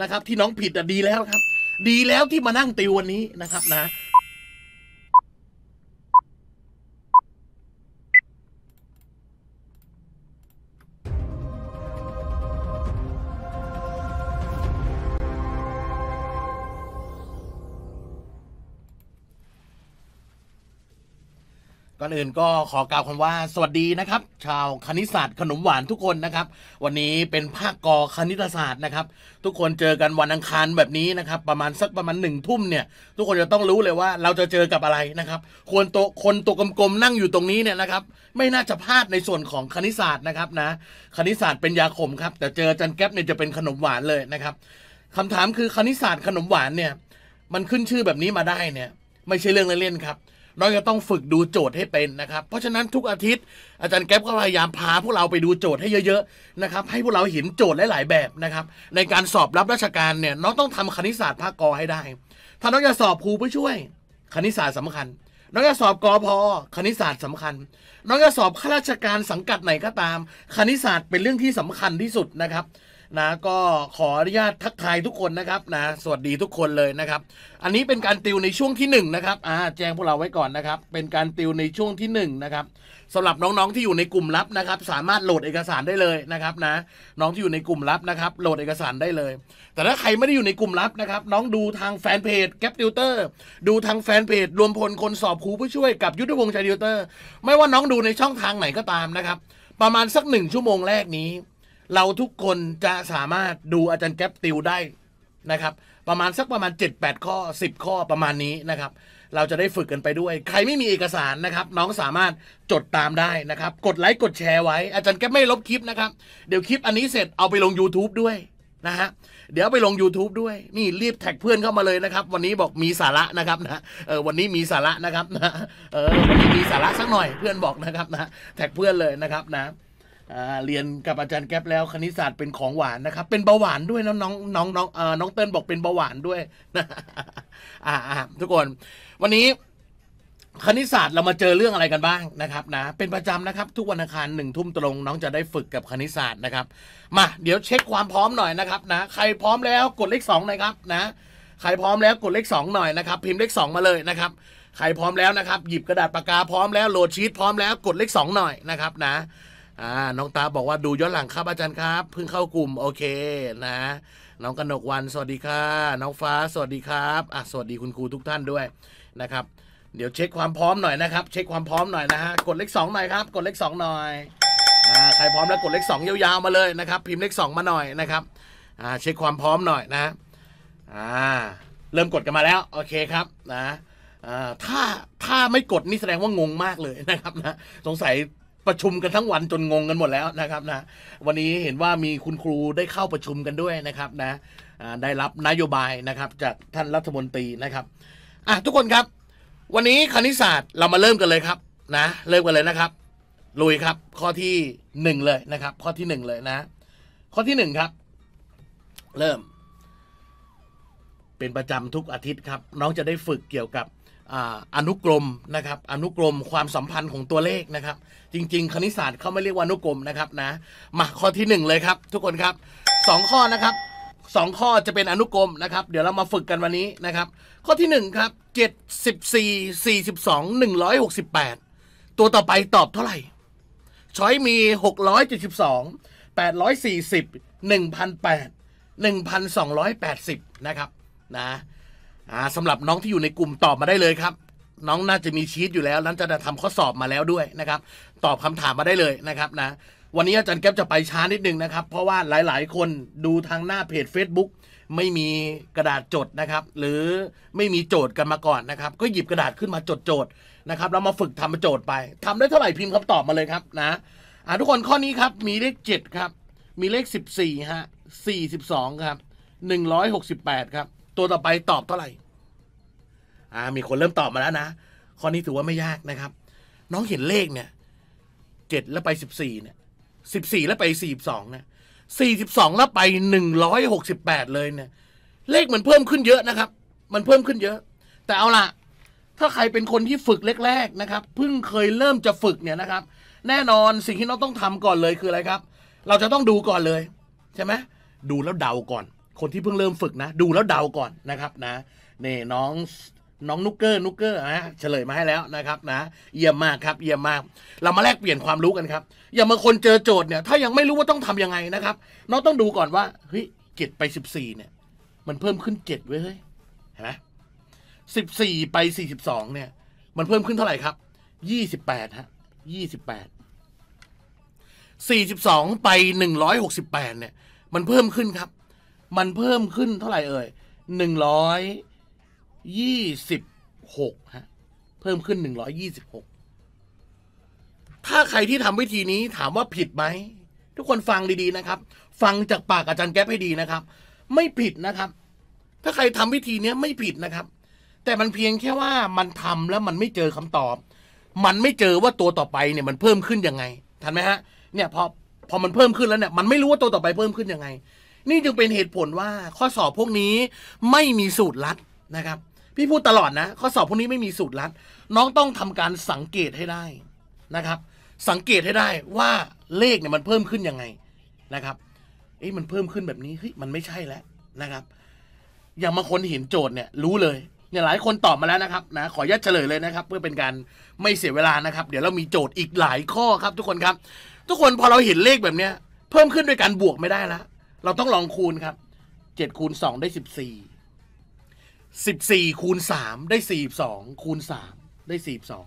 นะครับ ที่น้องผิดอะดีแล้วครับ ดีแล้วที่มานั่งติววันนี้นะครับนะก่อนอื่นก็ขอกล่าวคำว่า สวัสดีนะครับ ชาวคณิตศาสตร์ขนมหวานทุกคนนะครับ วันนี้เป็นภาคกอคณิตศาสตร์นะครับ ทุกคนเจอกันวันอังคารแบบนี้นะครับ ประมาณสักประมาณหนึ่งทุ่มเนี่ย ทุกคนจะต้องรู้เลยว่าเราจะเจอกับอะไรนะครับควรตคนตัวกลมๆนั่งอยู่ตรงนี้เนี่ยนะครับ ไม่น่าจะพลาดในส่วนของคณิตศาสตร์นะครับนะคณิตศาสตร์เป็นยาขมครับแต่เจอจันแก๊ปเนี่ยจะเป็นขนมหวานเลยนะครับคำถามคือคณิตศาสตร์ขนมหวานเนี่ยมันขึ้นชื่อแบบนี้มาได้เนี่ย ไม่ใช่เรื่องเล่นๆครับน้องจะต้องฝึกดูโจทย์ให้เป็นนะครับ เพราะฉะนั้นทุกอาทิตย์ อาจารย์แก๊ปก็พยายามพาพวกเราไปดูโจทย์ให้เยอะๆนะครับให้พวกเราเห็นโจทย์หลายๆแบบนะครับ ในการสอบรับราชการเนี่ยน้องต้องทำคณิตศาสตร์ภาคกอให้ได้ ถ้าน้องจะสอบครูผู้ช่วยคณิตศาสตร์สำคัญน้องจะสอบกอพอคณิตศาสตร์สำคัญน้องจะสอบข้าราชการสังกัดไหนก็ตาม คณิตศาสตร์เป็นเรื่องที่สำคัญที่สุดนะครับนะก็ขออนุญาตทักทายทุกคนนะครับนะสวัสดีทุกคนเลยนะครับอันนี้เป็นการติวในช่วงที่1นนะครับอ่าแจ้งพวกเราไว้ก่อนนะครับเป็นการติวในช่วงที่1นนะครับสำหรับน้องๆที่อยู่ในกลุ่มลับนะครับ สามารถโหลดเอกสารได้เลยนะครับนะน้องที่อยู่ในกลุ่มลับนะครับ โหลดเอกสารได้เลย แต่ถ้าใครไม่ได้อยู่ในกลุ่มลับนะครับ น้องดูทางแฟนเพจแกปติวเตอร์ดูทางแฟนเพจรวมพลคนสอบครูผู้ช่วยกับยุทธวงศ์ชัยติวเตอร์ ไม่ว่าน้องดูในช่องทางไหนก็ตามนะครับประมาณสักหนึ่งชั่วโมงแรกนี้เราทุกคนจะสามารถดูอาจารย์แก๊ปติวได้นะครับ ประมาณสักประมาณ 7-8 ข้อ 10 ข้อประมาณนี้นะครับ เราจะได้ฝึกกันไปด้วย ใครไม่มีเอกสารนะครับ น้องสามารถจดตามได้นะครับ กดไลค์กดแชร์ไว้อาจารย์แก๊ปไม่ลบคลิปนะครับเดี๋ยวคลิปอันนี้เสร็จเอาไปลง YouTube ด้วยนะฮะเดี๋ยวไปลง YouTube ด้วยนี่รีบแท็กเพื่อนเข้ามาเลยนะครับ วันนี้บอกมีสาระนะครับนะเออวันนี้มีสาระนะครับนะเออวันนี้มีสาระสักหน่อยเพื่อนบอกนะครับนะแท็กเพื่อนเลยนะครับนะเรียนกับอาจารย์แก๊ปแล้วคณิตศาสตร์เป็นของหวานนะครับเป็นเบาหวานด้วยน้องน้องน้องน้องเติ้ลบอกเป็นเบาหวานด้วยนะทุกคน วันนี้คณิตศาสตร์เรามาเจอเรื่องอะไรกันบ้างนะครับ นะ เป็นประจำนะครับ ทุกวันอังคารหนึ่งทุ่มตรง น้องจะได้ฝึกกับคณิตศาสตร์นะครับ มาเดี๋ยวเช็คความพร้อมหน่อยนะครับนะใครพร้อมแล้วกดเลขสองหน่อยครับนะใครพร้อมแล้วกดเลขสองหน่อยนะครับ พิมพ์เลขสองมาเลยนะครับใครพร้อมแล้วนะครับ หยิบกระดาษปากกาพร้อมแล้วโหลดชีตพร้อมแล้ว กดเลขสองหน่อยนะครับ นะอ่าน้องตาบอกว่าดูย้อนหลังครับอาจารย์ครับเพิ่งเข้ากลุ่มโอเคนะน้องกนกวันสวัสดีค่ะ น้องฟ้า สวัสดีครับอ่ะสวัสดีคุณครูทุกท่านด้วยนะครับเดี๋ยวเช็คความพร้อมหน่อยนะครับ เช็คความพร้อมหน่อยนะฮะกดเลขสองหน่อยครับกดเลขสองหน่อยอ่าใครพร้อมแล้วกดเลขสองยาวๆมาเลยนะครับพิมพ์เลขสองมาหน่อยนะครับอ่าเช็คความพร้อมหน่อยนะอ่าเริ่มกดกันมาแล้วโอเคครับนะอ่าถ้าถ้าไม่กดนี่แสดงว่างงมากเลยนะครับนะสงสัยประชุมกัน ทั้ง วันจน งง กันหมด แล้วนะครับนะวันนี้เห็นว่ามีคุณครูได้เข้าประชุมกันด้วยนะครับนะได้รับนโยบายนะครับจากท่านรัฐมนตรีนะครับอ่ะทุกคนครับ วันนี้คณิตศาสตร์เรามาเริ่มกันเลยครับนะเริ่มกันเลยนะครับลุยครับข้อที่หนึ่งเลยนะครับข้อที่หนึ่งเลยนะข้อที่หนึ่งครับเริ่ม เป็นประจำทุกอาทิตย์ครับน้องจะได้ฝึกเกี่ยวกับอนุกรมนะครับอนุกรมความสัมพันธ์ของตัวเลขนะครับ จริง ๆคณิตศาสตร์เขาไม่เรียกว่าอนุกรมนะครับนะมาข้อที่ 1 เลยครับ ทุกคนครับ 2 ข้อนะครับ 2 ข้อจะเป็นอนุกรมนะครับ เดี๋ยวเรามาฝึกกันวันนี้นะครับข้อที่1ครับ74 42 168 ตัวต่อไปตอบเท่าไหร่ช้อยมี672 840 1,008 1,280 นะครับนะอ่าสำหรับน้องที่อยู่ในกลุ่ม ตอบมาได้เลยครับ น้องน่าจะมีชีตอยู่แล้วนั้นจะทำข้อสอบมาแล้วด้วยนะครับ ตอบคำถามมาได้เลยนะครับนะวันนี้อาจารย์แก๊ปจะไปช้านิดนึงนะครับ เพราะว่าหลายๆ คนดูทางหน้าเพจ Facebook ไม่มีกระดาษจดนะครับ หรือไม่มีโจทย์กันมาก่อนนะครับ ก็หยิบกระดาษขึ้นมาจดโจทย์นะครับแล้วมาฝึกทำาโจทย์ไป ทำได้เท่าไหร่พิมพ์คำตอบมาเลยครับนะอ่าทุกคนข้อนี้ครับมีเลข7ครับมีเลข 14ฮะ42 ครับ 168 ครับตัวต่อไปตอบเท่าไหร่อ่า มีคนเริ่มตอบมาแล้วนะ ข้อนี้ถือว่าไม่ยากนะครับ น้องเห็นเลขเนี่ยเจ็ดแล้วไปสิบสี่เนี่ยสิบสี่แล้วไปสี่สองเนี่ยสี่สิบสองแล้วไปหนึ่งร้อยหกสิบแปดเลยเนี่ย เลขมันเพิ่มขึ้นเยอะนะครับ มันเพิ่มขึ้นเยอะ แต่เอาล่ะ ถ้าใครเป็นคนที่ฝึกแรกๆนะครับ เพิ่งเคยเริ่มจะฝึกเนี่ยนะครับ แน่นอนสิ่งที่น้องต้องทำก่อนเลยคืออะไรครับ เราจะต้องดูก่อนเลย ใช่ไหม ดูแล้วเดาก่อนคนที่เพิ่งเริ่มฝึกนะดูแล้วเดาก่อนนะครับนะ นี่น้องน้องนุกเกอร์นุกเกอร์นะเฉลยมาให้แล้วนะครับ นะ เยี่ยมมากครับ เยี่ยมมาก เรามาแลกเปลี่ยนความรู้กันครับอย่ามาคนเจอโจทย์เนี่ย ถ้ายังไม่รู้ว่าต้องทํำยังไงนะครับน้องต้องดูก่อนว่าเฮ้ยเจ็ดไปสิบสี่เนี่ย มันเพิ่มขึ้นเจ็ดเว้ยเ้ยเห็นไหมสิบสี่ไปสี่สิบสองเนี่ย มันเพิ่มขึ้นเท่าไหร่ครับยี่สิบแปดฮะยี่สิบแปดสี่สิบสองไปหนึ่งร้อยหกสิบแปดเนี่ย มันเพิ่มขึ้นครับมัน เพิ่มขึ้นเท่าไหร่เอ่ย หนึ่งร้อยยี่สิบหกฮะ เพิ่มขึ้นหนึ่งร้อยี่สิบหก ถ้าใครที่ทำวิธีนี้ถามว่าผิดไหม ทุกคนฟังดีๆนะครับ ฟังจากปากอาจารย์แก๊ปให้ดีนะครับ ไม่ผิดนะครับ ถ้าใครทำวิธีนี้ไม่ผิดนะครับ แต่มันเพียงแค่ว่ามันทำแล้วมันไม่เจอคำตอบ มันไม่เจอว่าตัวต่อไปเนี่ยมันเพิ่มขึ้นยังไงทันไหมฮะ เนี่ยพอพอมันเพิ่มขึ้นแล้วเนี่ยมันไม่รู้ว่าตัวต่อไปเพิ่มขึ้นยังไงนี่จึงเป็นเหตุผลว่าข้อสอบพวกนี้ไม่มีสูตรลัดนะครับ พี่พูดตลอดนะ ข้อสอบพวกนี้ไม่มีสูตรลัด น้องต้องทำการสังเกตให้ได้นะครับ สังเกตให้ได้ว่าเลขเนี่ยมันเพิ่มขึ้นยังไงนะครับเอ้มันเพิ่มขึ้นแบบนี้เฮ้ยมันไม่ใช่แล้วนะครับ อย่างบางคนเห็นโจทย์เนี่ยรู้เลยเนี่ยหลายคนตอบมาแล้วนะครับนะขอยัดเฉลยเลยนะครับ เพื่อเป็นการไม่เสียเวลานะครับ เดี๋ยวเรามีโจทย์อีกหลายข้อครับทุกคนครับ ทุกคนพอเราเห็นเลขแบบเนี้ยเพิ่มขึ้นด้วยการบวกไม่ได้แล้วเราต้องลองคูณครับ เจ็ดคูณสองได้สิบสี่ สิบสี่คูณสามได้สี่สองคูณสามได้สี่สอง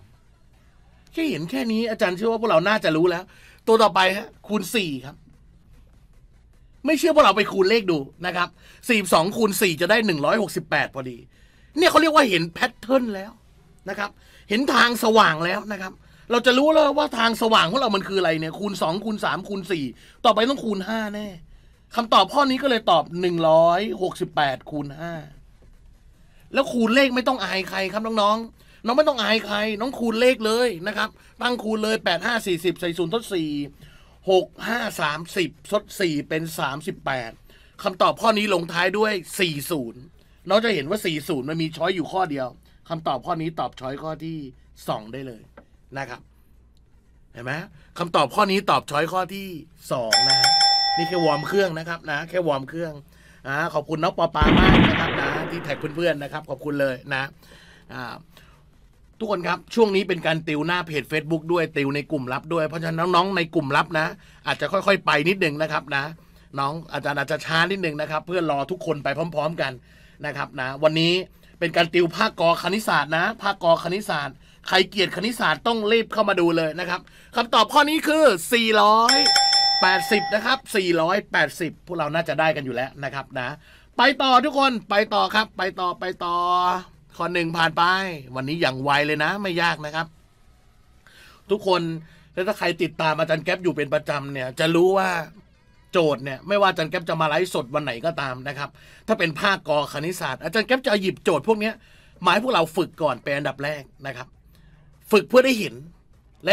แค่เห็นแค่นี้อาจารย์เชื่อว่าพวกเราน่าจะรู้แล้ว ตัวต่อไปฮะคูณสี่ครับ ไม่เชื่อพวกเราไปคูณเลขดูนะครับ สี่สองคูณสี่จะได้หนึ่งร้อยหกสิบแปดพอดี เนี่ยเขาเรียกว่าเห็นแพทเทิร์นแล้วนะครับ เห็นทางสว่างแล้วนะครับ เราจะรู้แล้วว่าทางสว่างของเรา มันคืออะไรเนี่ย คูณสองคูณสามคูณสี่ต่อไปต้องคูณห้าแน่คำตอบข้อนี้ก็เลยตอบหนึ่งร้อยหกสิบแปดคูณห้าแล้วคูณเลขไม่ต้องอายใครครับน้องๆน้องไม่ต้องอายใคร น้องคูณเลขเลยนะครับตั้งคูณเลยแปดห้าสี่สิบใส่ศูนย์ทดสี่หกห้าสามสิบทดสี่เป็นสามสิบแปดคำตอบข้อนี้ลงท้ายด้วยสี่ศูนย์น้องจะเห็นว่าสี่ศูนย์มันมีช้อยอยู่ข้อเดียวคำตอบข้อนี้ตอบช้อยข้อที่สองได้เลยนะครับ เห็นไหมคำตอบข้อนี้ตอบช้อยข้อที่สองนะนี่แค่วอร์มเครื่องนะครับนะ แค่วอร์มเครื่องอ่าขอบคุณน้องปอปามากนะครับนะที่แท็กเพื่อนๆนะครับ ขอบคุณเลยนะอ่าทุกคนครับ ช่วงนี้เป็นการติวหน้าเพจ Facebook ด้วยติวในกลุ่มลับด้วยเพราะฉะนั้นน้องๆในกลุ่มลับนะ อาจจะค่อย ๆไปนิดนึงนะครับนะน้องอาจารย์อาจจะช้านิดนึงนะครับ เพื่อรอทุกคนไปพร้อม ๆกันนะครับนะวันนี้เป็นการติวภาคกอคณิตศาสตร์นะภาคกอคณิตศาสตร์ใครเกลียดคณิตศาสตร์ต้องรีบเข้ามาดูเลยนะครับคำตอบข้อนี้คือ 400 80นะครับ480พวกเราน่าจะได้กันอยู่แล้วนะครับ นะ ไปต่อทุกคนไปต่อครับ ไปต่อไปต่อข้อหนึ่งผ่านไปวันนี้อย่างไวเลยนะ ไม่ยากนะครับ ทุกคนและถ้าใครติดตามอาจารย์แก๊ปอยู่เป็นประจำเนี่ยจะรู้ว่าโจทย์เนี่ยไม่ว่าอาจารย์แก๊ปจะมาไลฟ์สดวันไหนก็ตามนะครับ ถ้าเป็นภาคกอคณิตศาสตร์อาจารย์แก๊ปจะหยิบโจทย์พวกนี้หมายพวกเราฝึกก่อนเป็นอันดับแรกนะครับ ฝึกเพื่อได้เห็น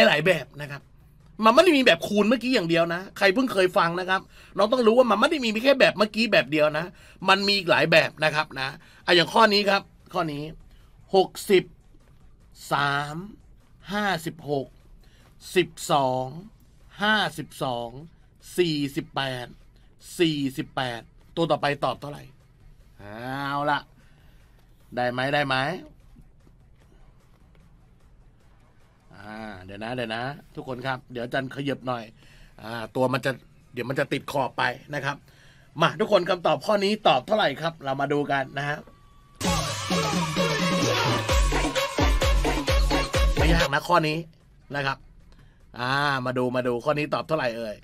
หลาย ๆ แบบนะครับมันไม่ได้มีแบบคูณเมื่อกี้อย่างเดียวนะ ใครเพิ่งเคยฟังนะครับน้องต้องรู้ว่ามันไม่ได้มีแค่แบบเมื่อกี้แบบเดียวนะ มันมีอีกหลายแบบนะครับนะอะอย่างข้อนี้ครับ ข้อนี้หกสิบสามห้าสิบหกสิบสองห้าสิบสองสี่สิบแปดสี่สิบแปดตัวต่อไปตอบเท่าไหร่เอาละได้ไหมได้ไหมเดี๋ยวนะเดี๋ยวนะทุกคนครับ เดี๋ยวจันขยับหน่อยอ่าตัวมันจะเดี๋ยวมันจะติดขอบไปนะครับมาทุกคนคำตอบข้อนี้ตอบเท่าไหร่ครับ เรามาดูกันนะฮะไม่ยากนะข้อนี้นะครับ อ่า มาดูมาดูข้อนี้ตอบเท่าไหร่เอ่ย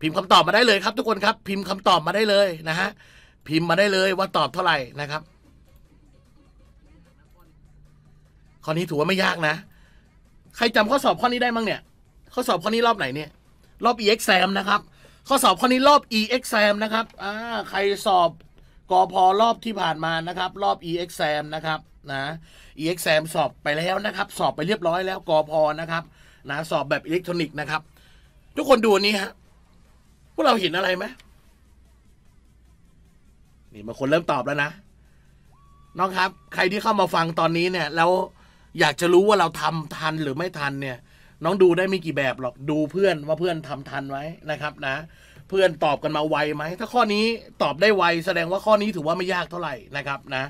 พิมพ์คำตอบมาได้เลยครับ ทุกคนครับ พิมพ์คำตอบมาได้เลยนะฮะพิมพ์มาได้เลยว่าตอบเท่าไหร่นะครับข้อนี้ถือว่าไม่ยากนะ ใครจำข้อสอบข้อนี้ได้มั้งเนี่ย ข้อสอบข้อนี้รอบไหนเนี่ย รอบ EX exam นะครับ ข้อสอบข้อนี้รอบ EX exam นะครับอ่าใครสอบกอพอรอบที่ผ่านมา นะครับ รอบ EX exam นะครับ นะ EX exam สอบไปแล้วนะครับ สอบไปเรียบร้อยแล้วกอพอนะครับ นะสอบแบบอิเล็กทรอนิกส์นะครับ ทุกคนดูนี้ฮะ พวกเราเห็นอะไรไหมนี่บางคนเริ่มตอบแล้วนะ น้องครับ ใครที่เข้ามาฟังตอนนี้เนี่ย แล้วอยากจะรู้ว่าเราทำทันหรือไม่ทันเนี่ย น้องดูได้ไม่กี่แบบหรอกดูเพื่อนว่าเพื่อนทำทันไว้นะครับนะ เพื่อนตอบกันมาไวไหม ถ้าข้อนี้ตอบได้ไวแสดงว่าข้อนี้ถือว่าไม่ยากเท่าไหร่นะครับนะ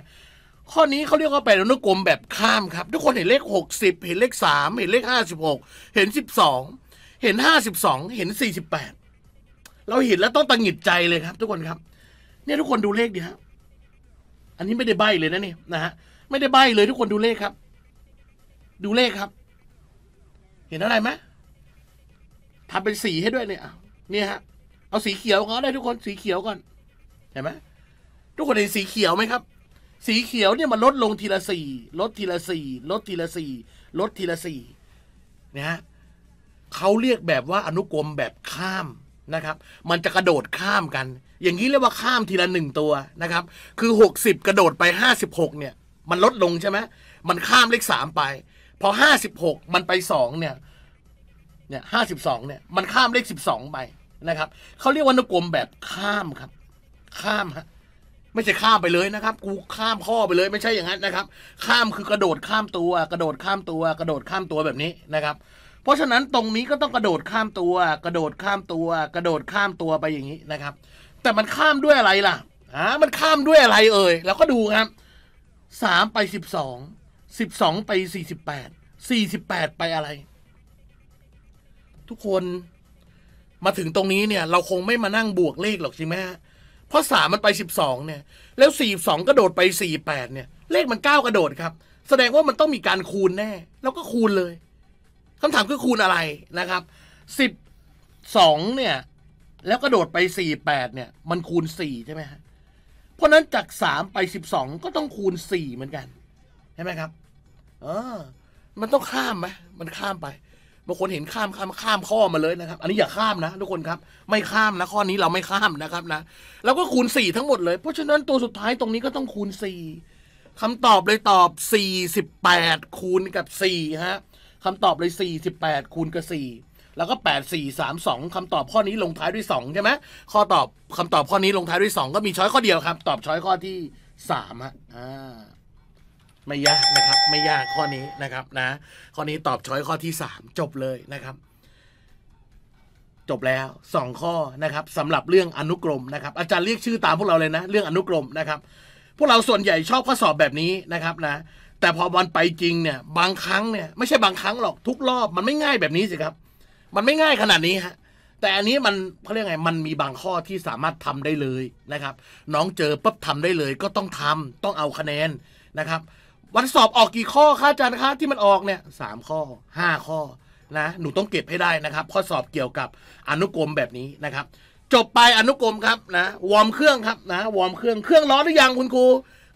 ข้อนี้เขาเรียกว่าเป็อนุกรมแบบข้ามครับ ทุกคนเห็นเลข60 เห็นเลข3เห็นเลข56 เห็น 12 เห็น 52 เห็น 48 เราเห็นแล้วต้องตังหิดใจเลยครับ ทุกคนครับ เนี่ยทุกคนดูเลขดิฮะอันนี้ไม่ได้ใบเลยนะนี่นะฮะไม่ได้ใบเลยทุกคนดูเลขครับดูเลขครับ เห็นอะไรไหมทำเป็นสีให้ด้วยเนี่ยนี่ฮะเอาสีเขียวก็ได้ทุกคนสีเขียวก่อนเห็นไหมทุกคนเห็นสีเขียวไหมครับ สีเขียวเนี่ยมันลดลงทีละสี่ลดทีละสี่ลดทีละสี่ลดทีละสี่นะฮะเขาเรียกแบบว่าอนุกรมแบบข้ามนะครับ มันจะกระโดดข้ามกัน อย่างนี้เรียกว่าข้ามทีละหนึ่งตัวนะครับ คือหกสิบกระโดดไปห้าสิบหกเนี่ย มันลดลงใช่ไหมมันข้ามเลขสามไปพอห้าสิบหกมันไปสองเนี่ยเนี่ยห้าสิบสองเนี่ยมันข้ามเลขสิบสองไปนะครับเขาเรียกว่านกลมแบบข้ามครับ ข้ามฮะไม่ใช่ข้ามไปเลยนะครับ กูข้ามข้อไปเลยไม่ใช่อย่างนั้นนะครับ ข้ามคือกระโดดข้ามตัวกระโดดข้ามตัว กระโดดข้ามตัวแบบนี้นะครับ เพราะฉะนั้นตรงนี้ก็ต้องกระโดดข้ามตัว กระโดดข้ามตัว กระโดดข้ามตัวไปอย่างนี้นะครับ แต่มันข้ามด้วยอะไรล่ะอ่ามันข้ามด้วยอะไรเอ่ยเราก็ดูครับสามไปสิบสองสิบสองไปสี่สิบแปด สี่สิบแปดไปอะไร ทุกคนมาถึงตรงนี้เนี่ย เราคงไม่มานั่งบวกเลขหรอกใช่ไหมฮะ เพราะสามมันไปสิบสองเนี่ย แล้วสี่สองกระโดดไปสี่แปดเนี่ย เลขมันเก้ากระโดดครับ แสดงว่ามันต้องมีการคูณแน่ แล้วก็คูณเลยคำถามคือคูณอะไรนะครับสิบสองเนี่ยแล้วกระโดดไปสี่แปดเนี่ย มันคูณสี่ใช่ไหมฮะเพราะนั้นจากสามไปสิบสองก็ต้องคูณสี่เหมือนกัน ใช่ไหมครับออมันต้องข้ามไหมมันข้ามไป บางคนเห็นข้ามข้ามข้ามข้อมาเลยนะครับ อันนี้อย่าข้ามนะทุกคนครับ ไม่ข้ามนะ ข้อนี้เราไม่ข้ามนะครับนะ แล้วก็คูณสี่ทั้งหมดเลย เพราะฉะนั้นตัวสุดท้ายตรงนี้ก็ต้องคูณสี่คำตอบเลยตอบสสี่ิบแปดคูณกับสี่ฮะคำตอบเลยสสี่ิบแปดคูณกับสี่ แล้วก็8 4 3 2คสาตอบข้อนี้ลงท้ายด้วย2ใช่ไหมข้อตอบคำตอบข้อนี้ลงท้ายด้วย 2 ก็มีช้อยข้อเดียวครับ ตอบช้อยข้อที่3ฮะอ่าไม่ยากนะครับไม่ยากข้อนี้นะครับนะข้อนี้ตอบช้อยข้อที่สามจบเลยนะครับ จบแล้วสองข้อนะครับสำหรับเรื่องอนุกรมนะครับ อาจารย์เรียกชื่อตามพวกเราเลยนะ เรื่องอนุกรมนะครับ พวกเราส่วนใหญ่ชอบข้อสอบแบบนี้นะครับนะแต่พอวันไปจริงเนี่ยบางครั้งเนี่ยไม่ใช่บางครั้งหรอกทุกรอบ มันไม่ง่ายแบบนี้สิครับ มันไม่ง่ายขนาดนี้ฮะแต่อันนี้มันเขาเรียกไงมันมีบางข้อที่สามารถทำได้เลยนะครับ น้องเจอปั๊บทาได้เลยก็ต้องทำต้องเอาคะแนนนะครับวันสอบออกกี่ข้อคะอาจารย์คะที่มันออกเนี่ยสามข้อห้าข้อนะหนูต้องเก็บให้ได้นะครับข้อสอบเกี่ยวกับอนุกรมแบบนี้นะครับ จบไปอนุกรมครับนะวอร์มเครื่องครับนะวอร์มเครื่องเครื่องร้อนหรือยังคุณครู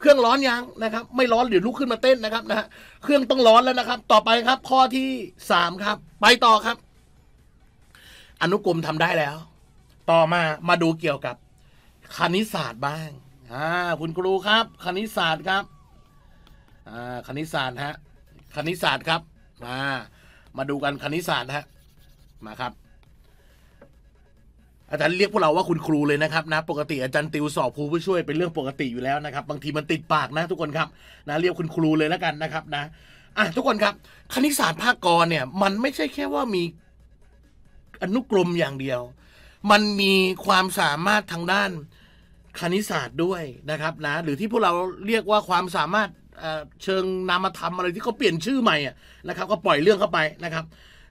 เครื่องร้อนยังนะครับ ไม่ร้อนเดี๋ยวลุกขึ้นมาเต้นนะครับนะเครื่องต้องร้อนแล้วนะครับ ต่อไปครับ ข้อที่สามครับไปต่อครับ อนุกรมทำได้แล้ว ต่อมามาดูเกี่ยวกับ คณิตศาสตร์บ้างอ่าคุณครูครับ คณิตศาสตร์ครับคณิตศาสตร์ฮะ คณิตศาสตร์ครับ มา มาดูกันคณิตศาสตร์ฮะ มาครับ อาจารย์เรียกพวกเราว่าคุณครูเลยนะครับนะ ปกติอาจารย์ติวสอบครูผู้ช่วยเป็นเรื่องปกติอยู่แล้วนะครับ บางทีมันติดปากนะทุกคนครับนะเรียกคุณครูเลยแล้วกันนะครับนะอ่ะทุกคนครับ คณิตศาสตร์ภาคกรเนี่ย มันไม่ใช่แค่ว่ามีอนุกรมอย่างเดียว มันมีความสามารถทางด้านคณิตศาสตร์ด้วยนะครับนะหรือที่พวกเราเรียกว่าความสามารถเชิงนามธรรมอะไรที่เขาเปลี่ยนชื่อใหม่นะครับ ก็ปล่อยเรื่องเข้าไปนะครับ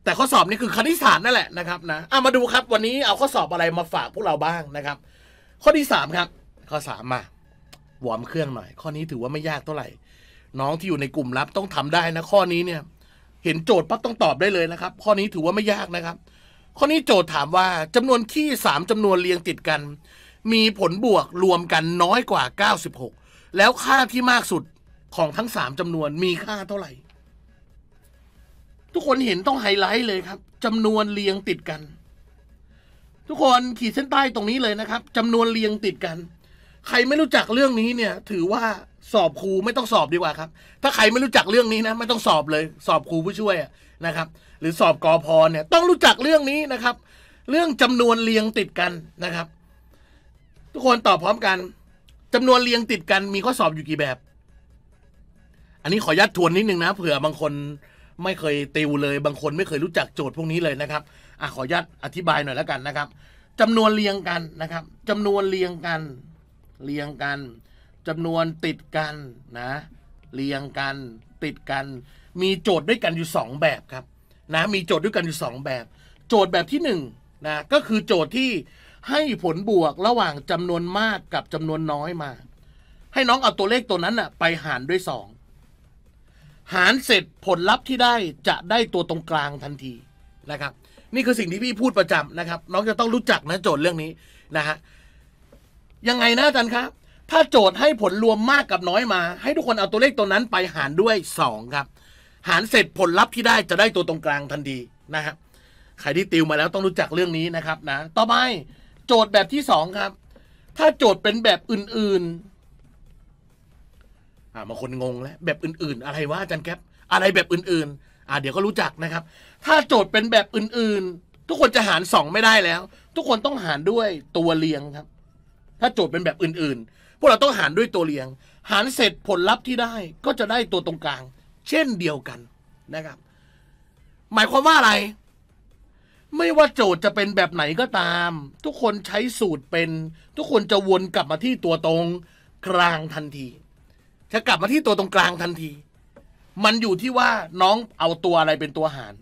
แต่ข้อสอบนี่คือคณิตศาสตร์นั่นแหละนะครับนะเอามาดูครับวันนี้เอาข้อสอบอะไรมาฝากพวกเราบ้างนะครับ ข้อที่สามครับ ข้อสามมาหวอมเครื่องหน่อยข้อนี้ถือว่าไม่ยากเท่าไหร่ น้องที่อยู่ในกลุ่มลับต้องทำได้นะข้อนี้เนี่ยเห็นโจทย์ปั๊บต้องตอบได้เลยนะครับ ข้อนี้ถือว่าไม่ยากนะครับ ข้อนี้โจทย์ถามว่าจำนวนขี้สามจำนวนเรียงติดกัน มีผลบวกรวมกันน้อยกว่า 96 แล้วค่าที่มากสุดของทั้งสามจำนวนมีค่าเท่าไหร่ ทุกคนเห็นต้องไฮไลท์เลยครับจำนวนเรียงติดกัน ทุกคนขีดเส้นใต้ตรงนี้เลยนะครับจำนวนเรียงติดกัน ใครไม่รู้จักเรื่องนี้เนี่ย ถือว่าสอบครู ไม่ต้องสอบดีกว่าครับ ถ้าใครไม่รู้จักเรื่องนี้นะไม่ต้องสอบเลย สอบครูผู้ช่วยนะครับ หรือสอบกอพอเนี่ย ต้องรู้จักเรื่องนี้นะครับ เรื่องจำนวนเรียงติดกันนะครับ ทุกคนตอบพร้อมกัน จำนวนเรียงติดกัน มีข้อสอบอยู่กี่แบบอันนี้ขอยัดทวน นิดนึงนะเผื่อบางคนไม่เคยติวเลยบางคนไม่เคยรู้จักโจทย์พวกนี้เลยนะครับอ่ะขอยัดอธิบายหน่อยแล้วกันนะครับจำนวนเรียงกันนะครับจำนวนเรียงกัน เรียงกันจำนวนติดกันนะเรียงกัน ติดกัน มีโจทย์ด้วยกันอยู่ 2 แบบครับนะมีโจทย์ด้วยกันอยู่2แบบ โจทย์แบบที่1นนะก็คือโจทย์ที่ให้ผลบวกระหว่างจำนวนมากกับจำนวนน้อยมา ให้น้องเอาตัวเลขตัวนั้นน่ะไปหารด้วย2หารเสร็จผลลัพธ์ที่ได้จะได้ตัวตรงกลางทันทีนะครับนี่คือสิ่งที่พี่พูดประจำนะครับน้องจะต้องรู้จักนะโจทย์เรื่องนี้นะฮะยังไงนะอาจารย์ครับ ถ้าโจทย์ให้ผลรวมมากกับน้อยมา ให้ทุกคนเอาตัวเลขตัวนั้นไปหารด้วย 2 ครับ หารเสร็จผลลัพธ์ที่ได้จะได้ตัวตรงกลางทันทีนะครับใครที่ติวมาแล้วต้องรู้จักเรื่องนี้นะครับนะต่อไปโจทย์แบบที่2ครับถ้าโจทย์เป็นแบบอื่น่าบางคนงงแล้วแบบอื่นๆ อะไรวะาจันแก๊ปอะไรแบบอื่นๆอ่าเดี๋ยวก็รู้จักนะครับ ถ้าโจทย์เป็นแบบอื่นๆ ทุกคนจะหารสองไม่ได้แล้ว ทุกคนต้องหารด้วยตัวเลียงครับ ถ้าโจทย์เป็นแบบอื่นๆ พวกเราต้องหารด้วยตัวเลียง หารเสร็จผลลัพธ์ที่ได้ก็จะได้ตัวตรงกลางเช่นเดียวกันนะครับ หมายความว่าอะไร ไม่ว่าโจทย์จะเป็นแบบไหนก็ตาม ทุกคนใช้สูตรเป็น ทุกคนจะวนกลับมาที่ตัวตรงกลางทันทีจะกลับมาที่ตัวตรงกลางทันที มันอยู่ที่ว่าน้องเอาตัวอะไรเป็นตัวหาร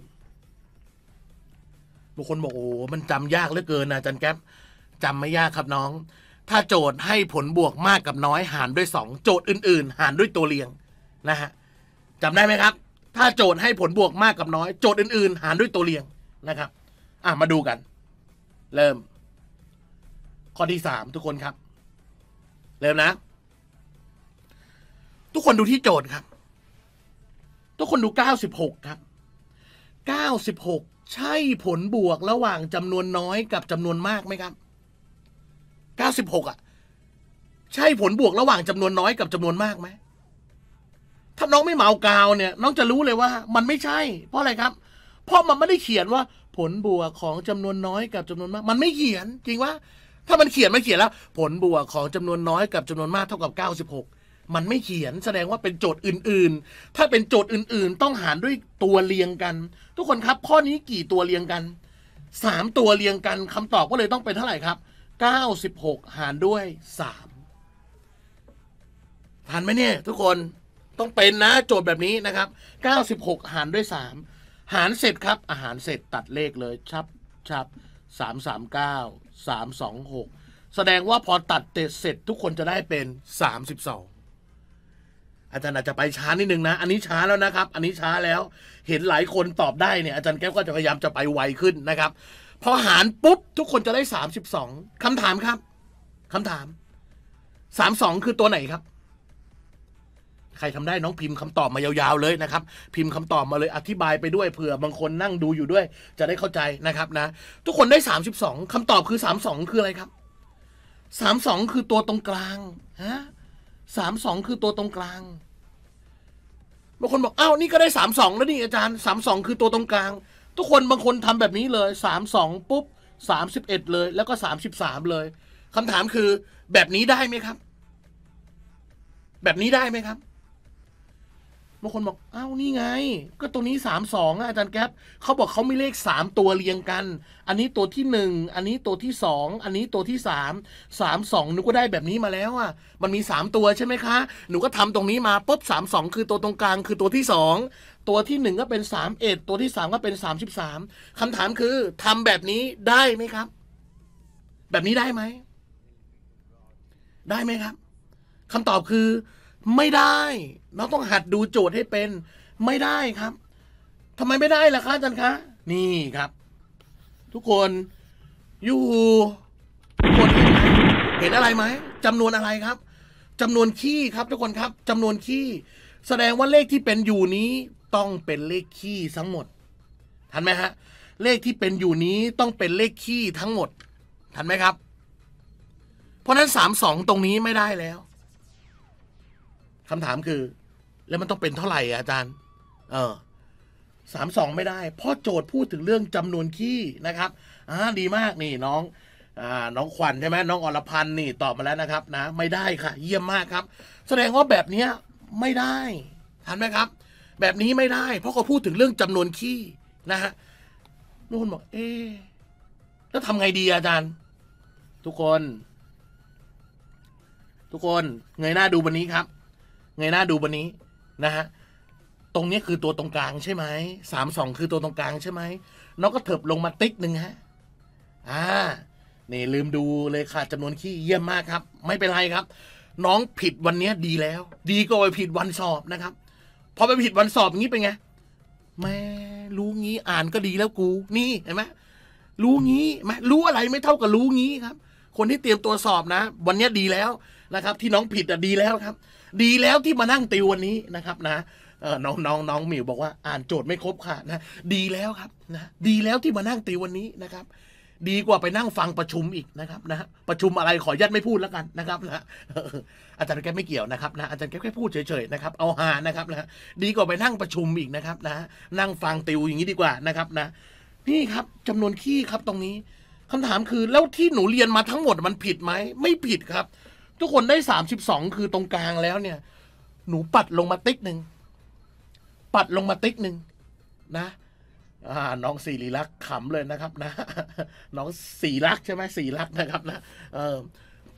บางคนบอกโอ้ มันจำยากเหลือเกินนะจันแก๊ปจำไม่ยากครับน้อง ถ้าโจทย์ให้ผลบวกมากกับน้อยหารด้วยสอง โจทย์อื่น ๆ หารด้วยตัวเรียง นะฮะจำได้ไหมครับ ถ้าโจทย์ให้ผลบวกมากกับน้อย โจทย์อื่น ๆ หารด้วยตัวเรียงนะครับ อ่ะมาดูกัน เริ่ม ข้อที่สามทุกคนครับเริ่มนะทุกคนดูที่โจทย์ครับ ทุกคนดูเก้าสิบหกครับ เก้าสิบหกใช่ผลบวกระหว่างจำนวนน้อยกับจำนวนมากไหมครับ เก้าสิบหกอ่ะใช่ผลบวกระหว่างจำนวนน้อยกับจำนวนมากไหม ถ้าน้องไม่เมากาวเนี่ย น้องจะรู้เลยว่า มันไม่ใช่ เพราะอะไรครับ เพราะมันไม่ได้เขียนว่าผลบวกของจำนวนน้อยกับจำนวนมากมันไม่เขียนจริงว่าถ้ามันเขียนมันเขียนแล้วผลบวกของจำนวนน้อยกับจำนวนมากเท่ากับเก้าสิบหกมันไม่เขียนแสดงว่าเป็นโจทย์อื่นๆ ถ้าเป็นโจทย์อื่นๆ ต้องหารด้วยตัวเรียงกัน ทุกคนครับข้อนี้กี่ตัวเรียงกัน 3 ตัวเรียงกันคำตอบก็เลยต้องเป็นเท่าไหร่ครับ 96 หารด้วย3ทันไหมเนี่ยทุกคน ต้องเป็นนะ โจทย์แบบนี้นะครับ 96 หารด้วย 3 หารเสร็จครับ อาหารเสร็จตัดเลขเลย ชับชับ339 326 แสดงว่าพอตัดเสร็จ ทุกคนจะได้เป็น32อาจารย์อาจจะไปช้านิดนึงนะ อันนี้ช้าแล้วนะครับ อันนี้ช้าแล้ว เห็นหลายคนตอบได้เนี่ย อาจารย์แก้วก็จะพยายามจะไปไวขึ้นนะครับ พอหารปุ๊บทุกคนจะได้สามสิบสองคำถามครับ คำถามสามสองคือตัวไหนครับ ใครทำได้น้องพิมพ์คำตอบมายาวๆเลยนะครับ พิมพ์คำตอบมาเลย อธิบายไปด้วยเผื่อบางคนนั่งดูอยู่ด้วย จะได้เข้าใจนะครับนะ ทุกคนได้สามสิบสองคำตอบคือสามสองคืออะไรครับ สามสองคือตัวตรงกลางฮะสามสองคือตัวตรงกลางางคนบอก อ้าว นี่ก็ได้สามสองแล้วนี่อาจารย์สามสองคือตัวตรงกลาง ทุกคนบางคนทำแบบนี้เลย สามสองปุ๊บ สามสิบเอ็ดเลย แล้วก็สามสิบสามเลย คำถามคือ แบบนี้ได้ไหมครับ แบบนี้ได้ไหมครับบางคนบอกอ้าวนี่ไง ก็ตัวนี้สามสองอาจารย์แก๊ปเขาบอกเขามีเลขสามตัวเรียงกัน อันนี้ตัวที่หนึ่งอันนี้ตัวที่สองอันนี้ตัวที่สามสามสองหนูก็ได้แบบนี้มาแล้วอ่ะมันมีสามตัวใช่ไหมคะ หนูก็ทำตรงนี้มาปุ๊บสามสองคือตัวตรงกลาง คือตัวที่สองตัวที่หนึ่งก็เป็นสามเอ็ดตัวที่สามก็เป็นสามสิบสามคำถามคือ ทำแบบนี้ได้ไหมครับ แบบนี้ได้ไหม ได้ไหมครับคำตอบคือไม่ได้เราต้องหัดดูโจทย์ให้เป็นไม่ได้ครับ ทำไมไม่ได้ล่ะคะอาจารย์คะ นี่ครับ ทุกคนอยู่ ทุกคน เห็นไหมเห็นอะไรไหมจำนวนอะไรครับ จำนวนขี้ครับ ทุกคนครับ จำนวนขี้แสดงว่าเลขที่เป็นอยู่นี้ต้องเป็นเลขขี้ทั้งหมด ทันไหมฮะเลขที่เป็นอยู่นี้ต้องเป็นเลขขี้ทั้งหมดทันไหมครับ เพราะนั้นสามสองตรงนี้ไม่ได้แล้วคำถามคือ แล้วมันต้องเป็นเท่าไหร่อาจารย์เออสามสองไม่ได้ เพราะโจทย์พูดถึงเรื่องจำนวนขี้นะครับอ่าดีมากนี่น้อง อ่าน้องขวัญใช่ไหมน้องอรพันธ์นี่ตอบมาแล้วนะครับนะไม่ได้ค่ะ เยี่ยมมากครับ แสดงว่าแบบเนี้ยไม่ได้ทันไหมครับ แบบนี้ไม่ได้ เพราะเขาพูดถึงเรื่องจำนวนขี้นะฮะนุ่นบอก เอ๊แล้วทำไงดี อาจารย์ ทุกคน ทุกคนเงยหน้าดูวันนี้ครับไงหน้าดูวันนี้นะฮะ ตรงนี้คือตัวตรงกลางใช่ไหม สามสองคือตัวตรงกลางใช่ไหม น้องก็เถิบลงมาติ๊กหนึ่งฮะ อ่า นี่ ลืมดูเลยค่ะจำนวนขี้เยี่ยมมากครับ ไม่เป็นไรครับ น้องผิดวันนี้ดีแล้ว ดีกว่าไปผิดวันสอบนะครับ พอไปผิดวันสอบงี้เป็นไงแม่รู้งี้อ่านก็ดีแล้วกูนี่เห็นไหม รู้งี้ไหมรู้อะไรไม่เท่ากับรู้งี้ครับ คนที่เตรียมตัวสอบนะ วันนี้ดีแล้วนะครับ ที่น้องผิดอ่ะดีแล้วครับดีแล้วที่มานั่งติววันนี้นะครับนะน้องน้องน้องหมิวบอกว่าอ่านโจทย์ไม่ครบค่ะนะดีแล้วครับนะดีแล้วที่มานั่งติววันนี้นะครับ ดีกว่าไปนั่งฟังประชุมอีกนะครับนะประชุมอะไรขอยัดไม่พูดแล้วกันนะครับนะอาจารย์แกไม่เกี่ยวนะครับนะอาจารย์แกแค่พูดเฉยๆนะครับเอาหานะครับนะดีกว่าไปนั่งประชุมอีกนะครับนะ นั่งฟังติวอย่างนี้ดีกว่านะครับนะนี่ครับจำนวนขี้ครับตรงนี้ คำถามคือแล้วที่หนูเรียนมาทั้งหมดมันผิดไหมไม่ผิดครับทุกคนได้สามสิบสองคือตรงกลางแล้ว เนี่ย หนูปัดลงมาติ๊กหนึ่ง ปัดลงมาติ๊กหนึ่งนะ อ่า น้องสีรีลักษ์ขำเลยนะครับ นะ น้องสีรักใช่ไหมสีรักนะครับนะเออ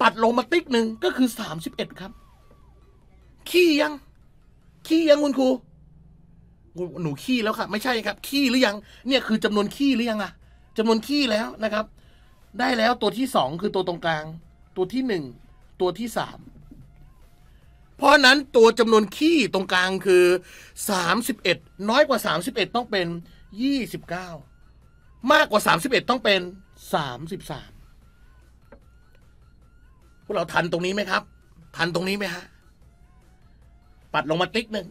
ปัดลงมาติ๊กหนึ่งก็คือสามสิบเอ็ดครับ ขี้ยัง ขี้ยังคุณครู หนูขี้แล้วค่ะไม่ใช่ครับ ขี้หรือยัง เนี่ยคือจำนวนขี้หรือยังอะจำนวนขี้แล้วนะครับ ได้แล้วตัวที่สองคือตัวตรงกลาง ตัวที่หนึ่งตัวที่สาม เพราะนั้นตัวจำนวนขี้ตรงกลางคือสสามิบเอ็ด น้อยกว่าสสามิบเอ็ดต้องเป็นยี่สิบเก้ามากกว่าสสามิบเอ็ดต้องเป็นสสสามิบาม พวกเราทันตรงนี้ไหมครับ ทันตรงนี้ไหมฮะ ปัดลงมาติ๊กหนึ่ง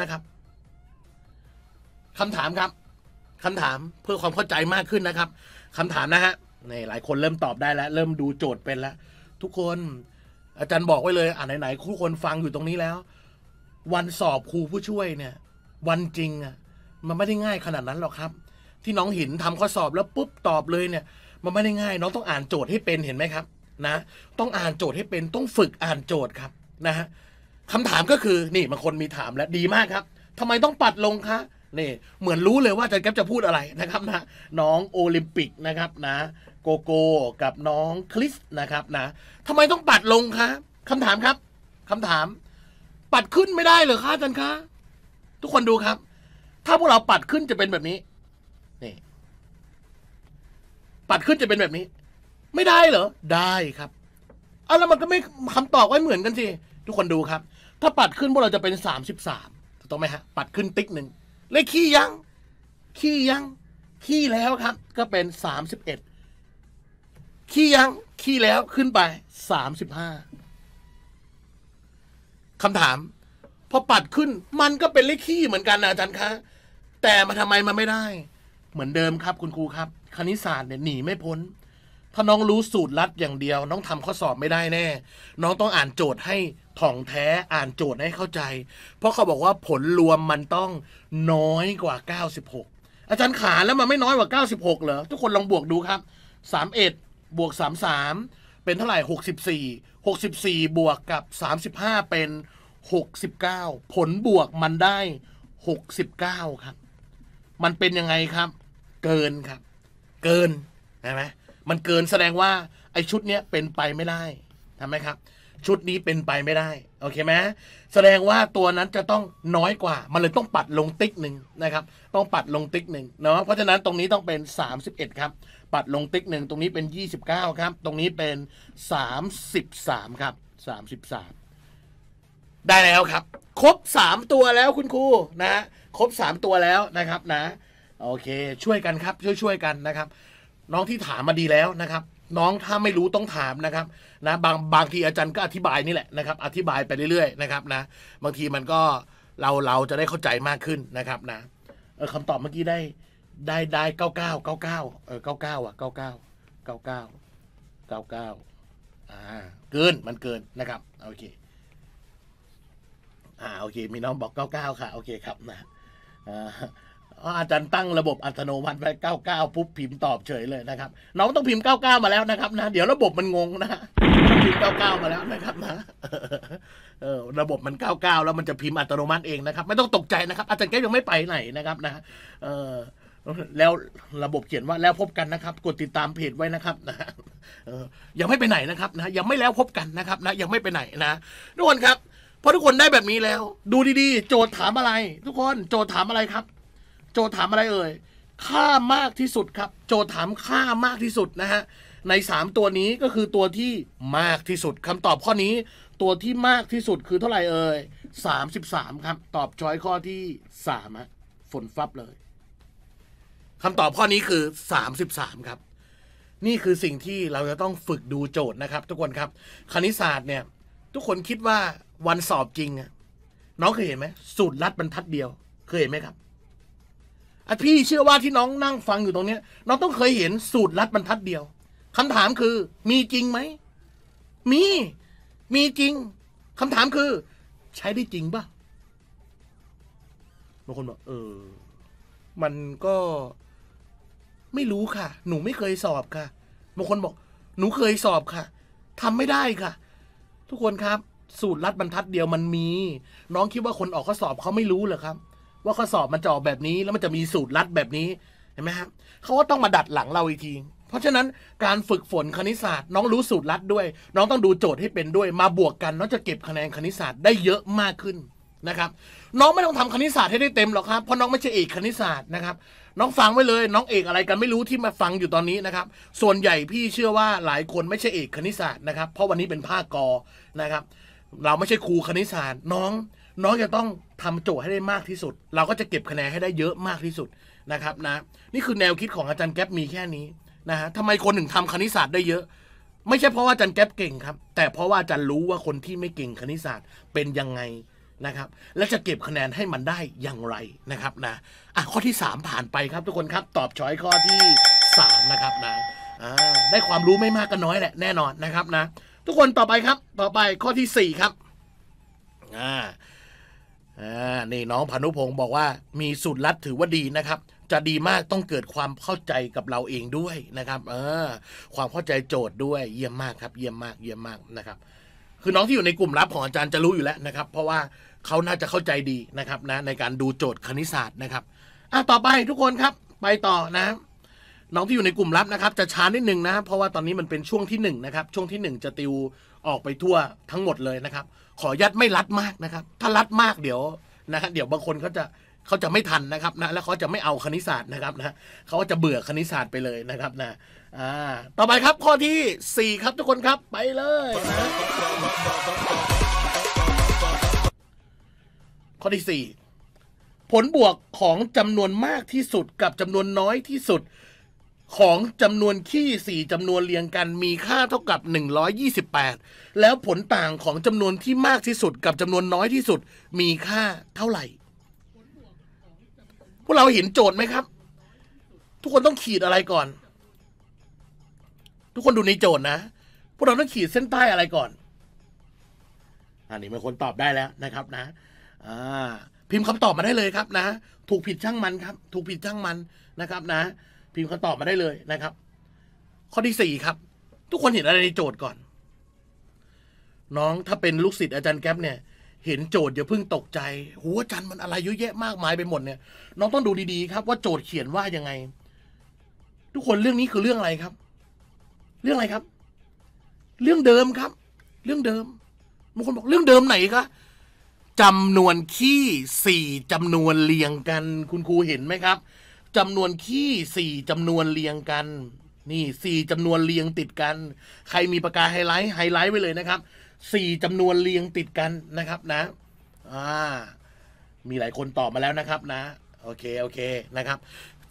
นะครับ คำถามครับคำถามเพื่อความเข้าใจมากขึ้นนะครับคำถามนะฮะนี่หลายคนเริ่มตอบได้แล้ว เริ่มดูโจทย์เป็นแล้ว ทุกคนอาจารย์บอกไว้เลย อ่านไหนๆคู่คนฟังอยู่ตรงนี้แล้ว วันสอบครูผู้ช่วยเนี่ยวันจริงอ่ะมันไม่ได้ง่ายขนาดนั้นหรอกครับ ที่น้องหินทำข้อสอบแล้วปุ๊บตอบเลยเนี่ย มันไม่ได้ง่าย น้องต้องอ่านโจทย์ให้เป็นเห็นไหมครับนะต้องอ่านโจทย์ให้เป็นต้องฝึกอ่านโจทย์ครับนะฮะคำถามก็คือนี่บางคนมีถามแล้วดีมากครับ ทำไมต้องปัดลงคะนี่เหมือนรู้เลยว่าอาจารย์แก๊ปจะพูดอะไรนะครับนะน้องโอลิมปิกนะครับนะโกโก้กับน้องคลิสนะครับ นะทำไมต้องปัดลงคะคำถามครับคำถาม ปัดขึ้นไม่ได้เหรอคะจานคะ ทุกคนดูครับ ถ้าพวกเราปัดขึ้นจะเป็นแบบนี้ นี่ ปัดขึ้นจะเป็นแบบนี้ ไม่ได้เหรอ ได้ครับ เอาแล้วมันก็ไม่คำตอบก้เหมือนกันสิ ทุกคนดูครับ ถ้าปัดขึ้นพวกเราจะเป็นสามสิบสามถูกต้องไหมฮะ ปัดขึ้นติ๊กหนึ่ง เลขขี้ยังขี้ยังขี้แล้วครับ ก็เป็นสามสิบเอ็ดขี้ยัง ขี้แล้วขึ้นไปสามสิบห้าคำถาม พอปัดขึ้นมันก็เป็นเลขขี้เหมือนกันนะอาจารย์คะแต่มาทำไมมันไม่ได้ เหมือนเดิมครับคุณครูครับ คณิตศาสตร์เนี่ยหนีไม่พ้น ถ้าน้องรู้สูตรลัดอย่างเดียวน้องทำข้อสอบไม่ได้แน่ น้องต้องอ่านโจทย์ให้ถ่องแท้อ่านโจทย์ให้เข้าใจ เพราะเขาบอกว่าผลรวมมันต้องน้อยกว่า 96 อาจารย์ขาแล้วมันไม่น้อยกว่า 96เหรอทุกคนลองบวกดูครับ31บวก 33 เป็นเท่าไหร่ 64 64 บวกกับ 35 เป็น 69 ผลบวกมันได้ 69 ครับ มันเป็นยังไงครับ เกินครับ เกินใช่ไหมมันเกินแสดงว่าไอ้ชุดเนี้ยเป็นไปไม่ได้ทำไหมครับชุดนี้เป็นไปไม่ได้โอเคไหมแสดงว่าตัวนั้นจะต้องน้อยกว่า มันเลยต้องปัดลงติ๊กหนึ่งนะครับ ต้องปัดลงติ๊กหนึ่งเนาะเพราะฉะนั้นตรงนี้ต้องเป็น 31 ครับ ปัดลงติ๊กหนึ่งตรงนี้เป็น 29 ครับ ตรงนี้เป็น 33 ครับ 33 ได้แล้วครับ ครบ 3 ตัวแล้วคุณครูนะครบ 3 ตัวแล้วนะครับนะ โอเค ช่วยกันครับ ช่วยช่วยกันนะครับ น้องที่ถามมาดีแล้วนะครับน้อง ถ้าไม่รู้ต้องถามนะครับนะบางบางทีอาจารย์ก็อธิบายนี่แหละนะครับ อธิบายไปเรื่อย ๆ นะครับนะบางทีมันก็เราเราจะได้เข้าใจมากขึ้นนะครับนะเออคำตอบเมื่อกี้ได้ ได้ได้เก้าเก้าเก้าเก้าเออเก้าเก้าอ่ะเก้าเก้าเก้าเก้าเก้าเก้าอ่าเกินมันเกินนะครับโอเคอ่าโอเคมีน้องบอกเก้าเก้าค่ะโอเคครับนะอ่าอาจารย์ตั้งระบบอัตโนมัติไว้99ปุ๊บพิมพ์ตอบเฉยเลยนะครับ น้องต้องพิมพ์99มาแล้วนะครับนะ เดี๋ยวระบบมันงงนะพิมพ์99มาแล้วนะครับนะเออระบบมัน99แล้วมันจะพิมพ์อัตโนมัติเองนะครับ ไม่ต้องตกใจนะครับอาจารย์แก้ยังไม่ไปไหนนะครับนะเออแล้วระบบเขียนว่าแล้วพบกันนะครับ กดติดตามเพจไว้นะครับนะยังไม่ไปไหนนะครับนะยังไม่แล้วพบกันนะครับนะยังไม่ไปไหนนะทุกคนครับเพราะทุกคนได้แบบนี้แล้ว ดูดีๆ โจทย์ถามอะไร ทุกคนโจทย์ถามอะไรครับโจถามอะไรเอ่ยค่ามากที่สุดครับ โจถามค่ามากที่สุดนะฮะใน 3 ตัวนี้ก็คือตัวที่มากที่สุดคำตอบข้อนี้ ตัวที่มากที่สุดคือเท่าไหร่เอ่ย33ครับ ตอบจอยข้อที่3ฮะฝนฟับเลยคำตอบข้อนี้คือ33ครับ นี่คือสิ่งที่เราจะต้องฝึกดูโจทย์นะครับ ทุกคนครับ คณิตศาสตร์เนี่ยทุกคนคิดว่าวันสอบจริงน้องเคยเห็นไหมสูตรลัดบรรทัดเดียวเคยเห็นไหมครับอะพี่เชื่อว่าที่น้องนั่งฟังอยู่ตรงเนี้ยน้องต้องเคยเห็น สูตรลัดบรรทัดเดียวคำถามคือ มีจริงไหมมี มีจริงคำถามคือ ใช้ได้จริงปะบางคนบอกเออ มันก็ ไม่รู้ค่ะ หนูไม่เคยสอบค่ะบางคนบอก หนูเคยสอบค่ะ ทำไม่ได้ค่ะ ทุกคนครับ สูตรลัดบรรทัดเดียว มันมี น้องคิดว่าคนออกข้อสอบเขาไม่รู้เหรอครับว่าข้อสอบมันจะออกแบบนี้แล้วมันจะมีสูตรลัดแบบนี้เห็นไหมครับเขาก็ต้องมาดัดหลังเราอีกที เพราะฉะนั้นการฝึกฝนคณิตศาสตร์ น้องรู้สูตรลัดด้วย น้องต้องดูโจทย์ให้เป็นด้วย มาบวกกันน้องจะเก็บคะแนนคณิตศาสตร์ได้เยอะมากขึ้นนะครับน้องไม่ต้องทำคณิตศาสตร์ให้ได้เต็มหรอกครับเพราะน้องไม่ใช่เอกคณิตศาสตร์นะครับ น้องฟังไว้เลย น้องเอกอะไรกันไม่รู้ที่มาฟังอยู่ตอนนี้นะครับ ส่วนใหญ่พี่เชื่อว่าหลายคนไม่ใช่เอกคณิตศาสตร์นะครับเพราะวันนี้เป็นภาคกอนะครับ เราไม่ใช่ครูคณิตศาสตร์ น้องน้องจะต้องทำโจทย์ให้ได้มากที่สุด เราก็จะเก็บคะแนนให้ได้เยอะมากที่สุดนะครับนะ นี่คือแนวคิดของอาจารย์แก๊ปมีแค่นี้นะฮะทำไมคนถึงทำคณิตศาสตร์ได้เยอะ ไม่ใช่เพราะว่าอาจารย์แก๊ปเก่งครับ แต่เพราะว่าอาจารย์รู้ว่าคนที่ไม่เก่งคณิตศาสตร์เป็นยังไงนะครับ และจะเก็บคะแนนให้มันได้อย่างไรนะครับนะอ่ะข้อที่3ผ่านไปครับ ทุกคนครับ ตอบช้อยข้อที่3นะครับนะอ่าได้ความรู้ไม่มากก็น้อยแหละแน่นอนนะครับนะ ทุกคนต่อไปครับ ต่อไปข้อที่4ครับอ่าานี่ น้องพานุพงศ์บอกว่ามีสูตรลัดถือว่าดีนะครับ จะดีมากต้องเกิดความเข้าใจกับเราเองด้วยนะครับ เออความเข้าใจโจทย์ด้วยเยี่ยมมากครับ เยี่ยมมากเยี่ยมมากนะครับ คือน้องที่อยู่ในกลุ่มลับของอาจารย์จะรู้อยู่แล้วนะครับ เพราะว่าเขาน่าจะเข้าใจดีนะครับนะในการดูโจทย์คณิตศาสตร์นะครับ อ่ะต่อไปทุกคนครับไปต่อนะน้องที่อยู่ในกลุ่มลับนะครับจะช้านิดนึงนะเพราะว่าตอนนี้มันเป็นช่วงที่1นะครับช่วงที่ 1 จะติวออกไปทั่วทั้งหมดเลยนะครับขอยัดไม่รัดมากนะครับ ถ้ารัดมากเดี๋ยวนะเดี๋ยวบางคนเขาจะเขาจะไม่ทันนะครับนะแล้วเขาจะไม่เอาคณิตศาสตร์นะครับนะเขาจะเบื่อคณิตศาสตร์ไปเลยนะครับนะต่อไปครับข้อที่4ครับทุกคนครับไปเลยนะข้อที่ 4 ผลบวกของจำนวนมากที่สุดกับจำนวนน้อยที่สุดของจำนวนขี้สี่จำนวนเรียงกันมีค่าเท่ากับ 128 แล้วผลต่างของจำนวนที่มากที่สุดกับจำนวนน้อยที่สุดมีค่าเท่าไหร่ พวกเราเห็นโจทย์ไหมครับ ทุกคนต้องขีดอะไรก่อน ทุกคนดูในโจทย์นะพวกเราต้องขีดเส้นใต้อะไรก่อนอันนี้มีคนตอบได้แล้วนะครับ นะพิมพ์คำตอบมาได้เลยครับนะถูกผิดช่างมันครับ ถูกผิดช่างมันนะครับ นะพิมพ์คำตอบมาได้เลยนะครับ ข้อที่สี่ครับ ทุกคนเห็นอะไรในโจทย์ก่อน น้องถ้าเป็นลูกศิษย์อาจารย์แก๊ปเนี่ย เห็นโจทย์อย่าเพิ่งตกใจหัวอาจารย์มันอะไรเยอะแยะมากมายไปหมดเนี่ยน้องต้องดูดีๆครับ ว่าโจทย์เขียนว่ายังไง ทุกคนเรื่องนี้คือเรื่องอะไรครับ เรื่องอะไรครับ เรื่องเดิมครับ เรื่องเดิมบางคนบอกเรื่องเดิมไหนคะจำนวนขี้สี่จำนวนเรียงกันคุณครูเห็นไหมครับจำนวนขี้สี่จำนวนเรียงกัน นี่สี่จำนวนเรียงติดกัน ใครมีปากกาไฮไลท์ไฮไลท์ไว้เลยนะครับ สี่จำนวนเรียงติดกันนะครับนะอ่ามีหลายคนตอบมาแล้วนะครับ นะ โอเคโอเคนะครับ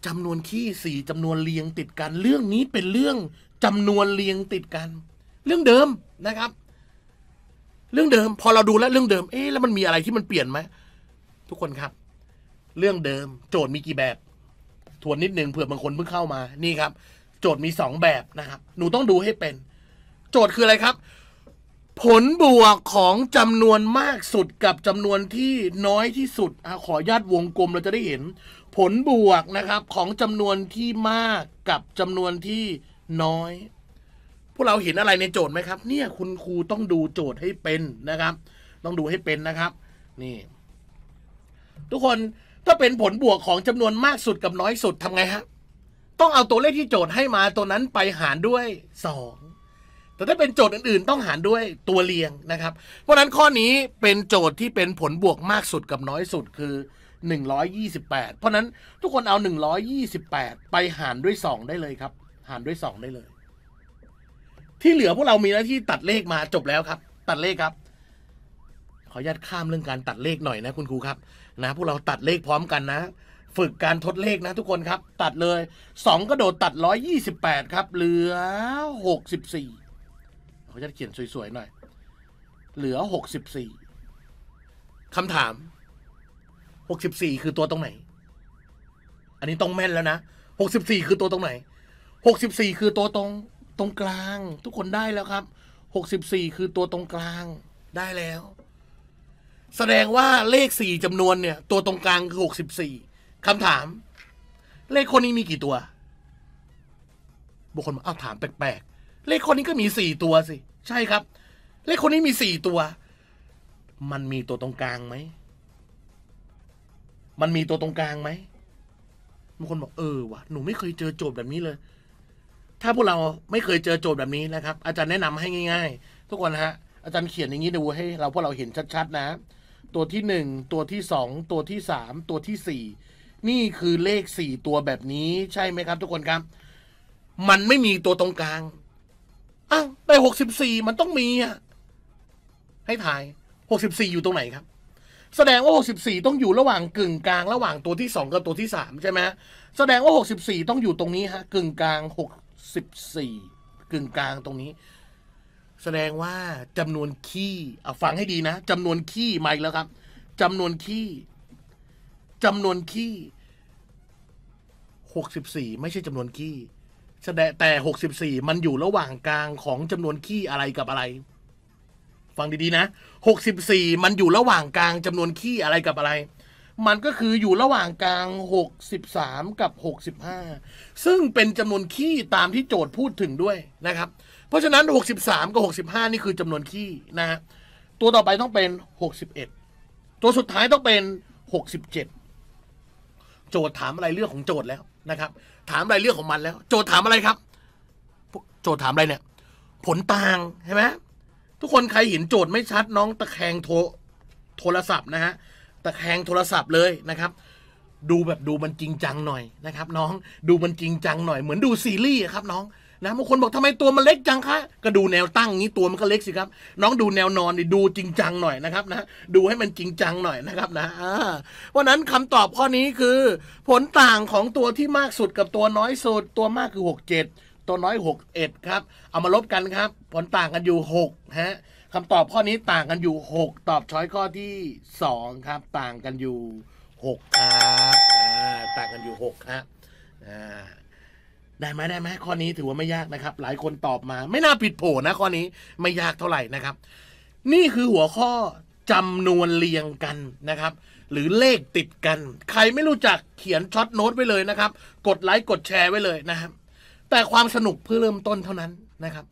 จำนวนขี้สี่จำนวนเรียงติดกัน เรื่องนี้เป็นเรื่องจำนวนเรียงติดกัน เรื่องเดิมนะครับ เรื่องเดิม พอเราดูแล้วเรื่องเดิม เอ๊ะแล้วมันมีอะไรที่มันเปลี่ยนไหมทุกคนครับ เรื่องเดิม โจทย์มีกี่แบบทวนนิดนึงเผื่อบางคนเพิ่งเข้ามานี่ครับ โจทย์มี 2 แบบนะครับ หนูต้องดูให้เป็น โจทย์คืออะไรครับ ผลบวกของจำนวนมากสุดกับจำนวนที่น้อยที่สุดอขอญาตวงกลมเราจะได้เห็น ผลบวกนะครับของจำนวนที่มากกับจำนวนที่น้อย พวกเราเห็นอะไรในโจทย์ไหมครับ เนี่ยคุณครูต้องดูโจทย์ให้เป็นนะครับ ต้องดูให้เป็นนะครับ นี่ ทุกคนถ้าเป็นผลบวกของจำนวนมากสุดกับน้อยสุดทำไงฮะต้องเอาตัวเลขที่โจทย์ให้มาตัวนั้นไปหารด้วย 2 แต่ถ้าเป็นโจทย์อื่นๆ ต้องหารด้วยตัวเรียงนะครับ เพราะนั้นข้อนี้เป็นโจทย์ที่เป็นผลบวกมากสุดกับน้อยสุดคือ 128 เพราะนั้นทุกคนเอา 128 ไปหารด้วย 2 ได้เลยครับ หารด้วย 2 ได้เลย ที่เหลือพวกเรามีหน้าที่ตัดเลขมาจบแล้วครับ ตัดเลขครับขออนุญาตข้ามเรื่องการตัดเลขหน่อย นะ คุณครูครับ นะพวกเราตัดเลขพร้อมกันนะ ฝึกการทดเลขนะ ทุกคนครับ ตัดเลย2กระโดดตัด128 ครับ เหลือ64เขาจะเขียนสวยๆหน่อยเหลือ64คำถาม 64 คือตัวตรงไหน อันนี้ต้องแม่นแล้วนะ64คือตัวตรงไหน64คือตัวตรงตรงกลาง ทุกคนได้แล้วครับ64คือตัวตรงกลางได้แล้วแสดงว่าเลขสี่จำนวนเนี่ย ตัวตรงกลางคือหกสิบสี่คำถาม เลขคนนี้มีกี่ตัวบุคคลอกอ้าวถามแปลกๆเลขคนนี้ก็มีสี่ตัวสิใช่ครับ เลขคนนี้มีสี่ตัว มันมีตัวตรงกลางไหมมันมีตัวตรงกลางไหมบางคนบอกเออวะหนู ไม่ เคยเจอโจทย์แบบนี้เลย ถ้าพวกเราไม่เคยเจอโจทย์แบบนี้นะครับ อาจารย์แนะนำให้ง่ายๆ ทุกคนฮะอาจารย์เขียนอย่างนี้ดูให้ เราพวกเราเห็นชัดๆนะตัวที่หนึ่งตัวที่สองตัวที่สามตัวที่สี่นี่คือเลขสี่ตัวแบบนี้ ใช่ไหมครับ ทุกคนครับ มันไม่มีตัวตรงกลาง อ้าวได้หกสิบสี่มันต้องมีอ่ะให้ถ่ายหกสิบสี่อยู่ตรงไหนครับ แสดงว่าหกสิบสี่ต้องอยู่ระหว่างกึ่งกลาง ระหว่างตัวที่สองกับตัวที่สามใช่ไหมแสดงว่าหกสิบสี่ต้องอยู่ตรงนี้ฮะกึ่งกลางหกสิบสี่กึ่งกลางตรงนี้แสดงว่าจำนวนขี้เอาฟังให้ดีนะ จำนวนขี้ไม่แล้วครับ จำนวนขี้จำนวนขี้หกสิบสี่ไม่ใช่จำนวนขี้แสดงแต่หกสิบสี่มันอยู่ระหว่างกลางของจำนวนขี้อะไรกับอะไร ฟังดีๆนะหกสิบสี่มันอยู่ระหว่างกลาง จำนวนขี้อะไรกับอะไร มันก็คืออยู่ระหว่างกลางหกสิบสามกับหกสิบห้าซึ่งเป็นจำนวนขี้ตามที่โจทย์พูดถึงด้วยนะครับเพราะฉะนั้น 63 กับ 65 นี่คือจำนวนขี้นะฮะ ตัวต่อไปต้องเป็น 61 ตัวสุดท้ายต้องเป็น 67 โจทย์ถามอะไรเรื่องของโจทย์แล้วนะครับ ถามอะไรเรื่องของมันแล้ว โจทย์ถามอะไรครับ โจทย์ถามอะไรเนี่ย ผลต่าง ใช่ไหมทุกคน ใครเห็นโจทย์ไม่ชัดน้องตะแคงโทโทรศัพท์นะฮะ ตะแคงโทรศัพท์เลยนะครับ ดูแบบดูมันจริงจังหน่อยนะครับ น้อง ดูมันจริงจังหน่อย เหมือนดูซีรีส์ครับน้องนะบางคนบอกทำไมตัวมันเล็กจังคะก็ดูแนวตั้งนี้ตัวมันก็เล็กสิครับน้องดูแนวนอนนี่ดูจริงจังหน่อยนะครับนะดูให้มันจริงจังหน่อยนะครับนะเพราะนั้นคำตอบข้อนี้คือ ผลต่างของตัวที่มากสุดกับตัวน้อยสุดตัวมากคือ 67 ตัวน้อย61ครับ เอามาลบกันครับ ผลต่างกันอยู่6ฮะคำตอบข้อนี้ต่างกันอยู่ 6 ตอบช้อยข้อที่ 2 ครับ ต่างกันอยู่6ครับต่างกันอยู่6ครับอ่าได้ไหมได้ไหมข้อนี้ถือว่าไม่ยากนะครับ หลายคนตอบมา ไม่น่าผิดโผนะ ข้อนี้ไม่ยากเท่าไหร่นะครับ นี่คือหัวข้อจำนวนเรียงกันนะครับ หรือเลขติดกัน ใครไม่รู้จักเขียนช็อตโน้ตไว้เลยนะครับ กดไลค์กดแชร์ไว้เลยนะครับแต่ความสนุกเพื่อเริ่มต้นเท่านั้นนะครับ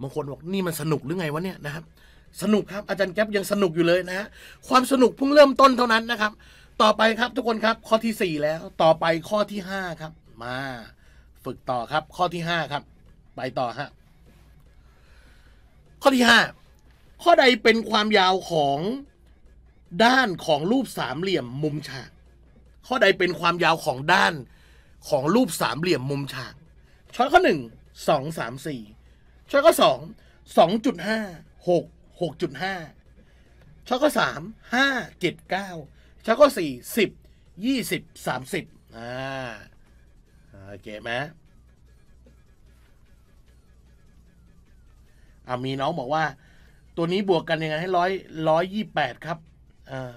บางคนบอกนี่มันสนุกหรือไงวะเนี่ยนะครับ สนุกครับอาจารย์แก๊ปยังสนุกอยู่เลยนะฮะความสนุกเพิ่งเริ่มต้นเท่านั้นนะครับ ต่อไปครับทุกคนครับข้อที่ 4 แล้วต่อไปข้อที่ 5 ครับมาฝึกต่อครับข้อที่ห้าครับไปต่อฮะข้อที่ห้าข้อใดเป็นความยาวของด้านของรูปสามเหลี่ยมมุมฉากข้อใดเป็นความยาวของด้านของรูปสามเหลี่ยมมุมฉากช้อยข้อหนึ่งสองสามสี่ช้อยข้อสองสองจุดห้าหกหกจุดห้าช้อยข้อสามห้าเจ็ดเก้าช้อยข้อสี่สิบยี่สิบสามสิบอ่าโอเคไหม อ่ามีน้องบอกว่า ตัวนี้บวกกันยังไงให้ร้อยร้อยยี่แปดครับอ่า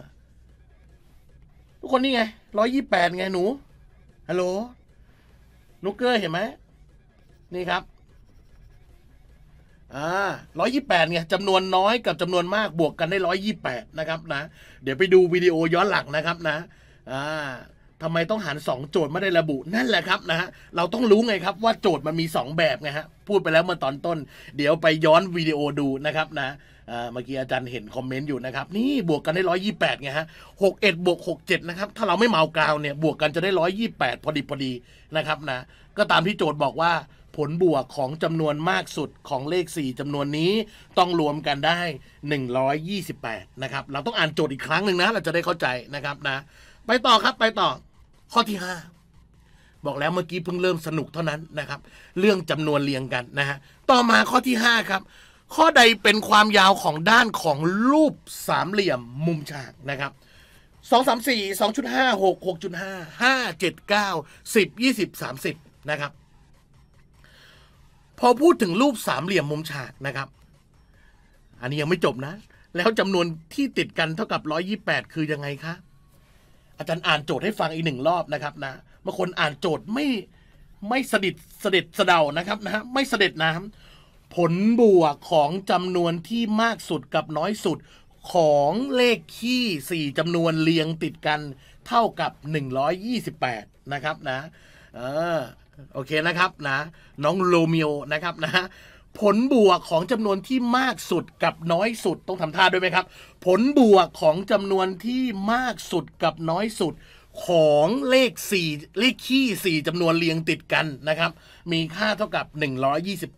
ทุกคนนี่ไงร้อยยี่แปดไงหนู ฮัลโหลนุกเกอร์เห็นไหม นี่ครับ อ่าร้อยยี่แปดไงจำนวนน้อยกับจำนวนมากบวกกันได้ร้อยยี่แปดนะครับนะ เดี๋ยวไปดูวิดีโอย้อนหลังนะครับนะอ่าทำไมต้องหาร 2 โจทย์ไม่ได้ระบุนั่นแหละครับนะฮะเราต้องรู้ไงครับว่าโจทย์มันมี 2 แบบไงฮะพูดไปแล้วเมื่อตอนต้น เดี๋ยวไปย้อนวิดีโอดูนะครับนะเมื่อกี้อาจารย์เห็นคอมเมนต์อยู่นะครับนี่บวกกันได้ร้อยยี่แปดไงฮะหกเอ็ดบวกหกเจ็ดนะครับ ถ้าเราไม่เมากาวเนี่ยบวกกันจะได้ร้อยยี่แปดพอดีพอดีนะครับนะก็ตามที่โจทย์บอกว่าผลบวกของจำนวนมากสุดของเลข 4 จำนวนนี้ต้องรวมกันได้ 128นะครับเราต้องอ่านโจทย์อีกครั้งหนึ่งนะเราจะได้เข้าใจนะครับนะไปต่อครับไปต่อข้อที่ห้าบอกแล้วเมื่อกี้เพิ่งเริ่มสนุกเท่านั้นนะครับ เรื่องจำนวนเรียงกันนะฮะต่อมาข้อที่ห้าครับ ข้อใดเป็นความยาวของด้านของรูปสามเหลี่ยมมุมฉากนะครับสองสามสี่สองจุดห้าหกหกจุดห้าห้าเจ็ดเก้าสิบยี่สิบสามสิบนะครับพอพูดถึงรูปสามเหลี่ยมมุมฉากนะครับ อันนี้ยังไม่จบนะ แล้วจำนวนที่ติดกันเท่ากับร้อยี่แปดคือยังไงคะอาจารย์อ่านโจทย์ให้ฟังอีกหนึ่งรอบนะครับนะบางคนอ่านโจทย์ไม่ไม่สดิดเสด็จเสดานะครับนะไม่เสด็จน้ำผลบวกของจำนวนที่มากสุดกับน้อยสุดของเลขคี่สี่จำนวนเรียงติดกันเท่ากับ 128 นะครับนะเออ โอเคนะครับนะ น้องโรเมิโอนะครับนะผลบวกของจำนวนที่มากสุดกับน้อยสุดต้องทำท่าด้วยไหมครับ ผลบวกของจำนวนที่มากสุดกับน้อยสุดของเลข4เลขคี่4จำนวนเรียงติดกันนะครับ มีค่าเท่ากับ 128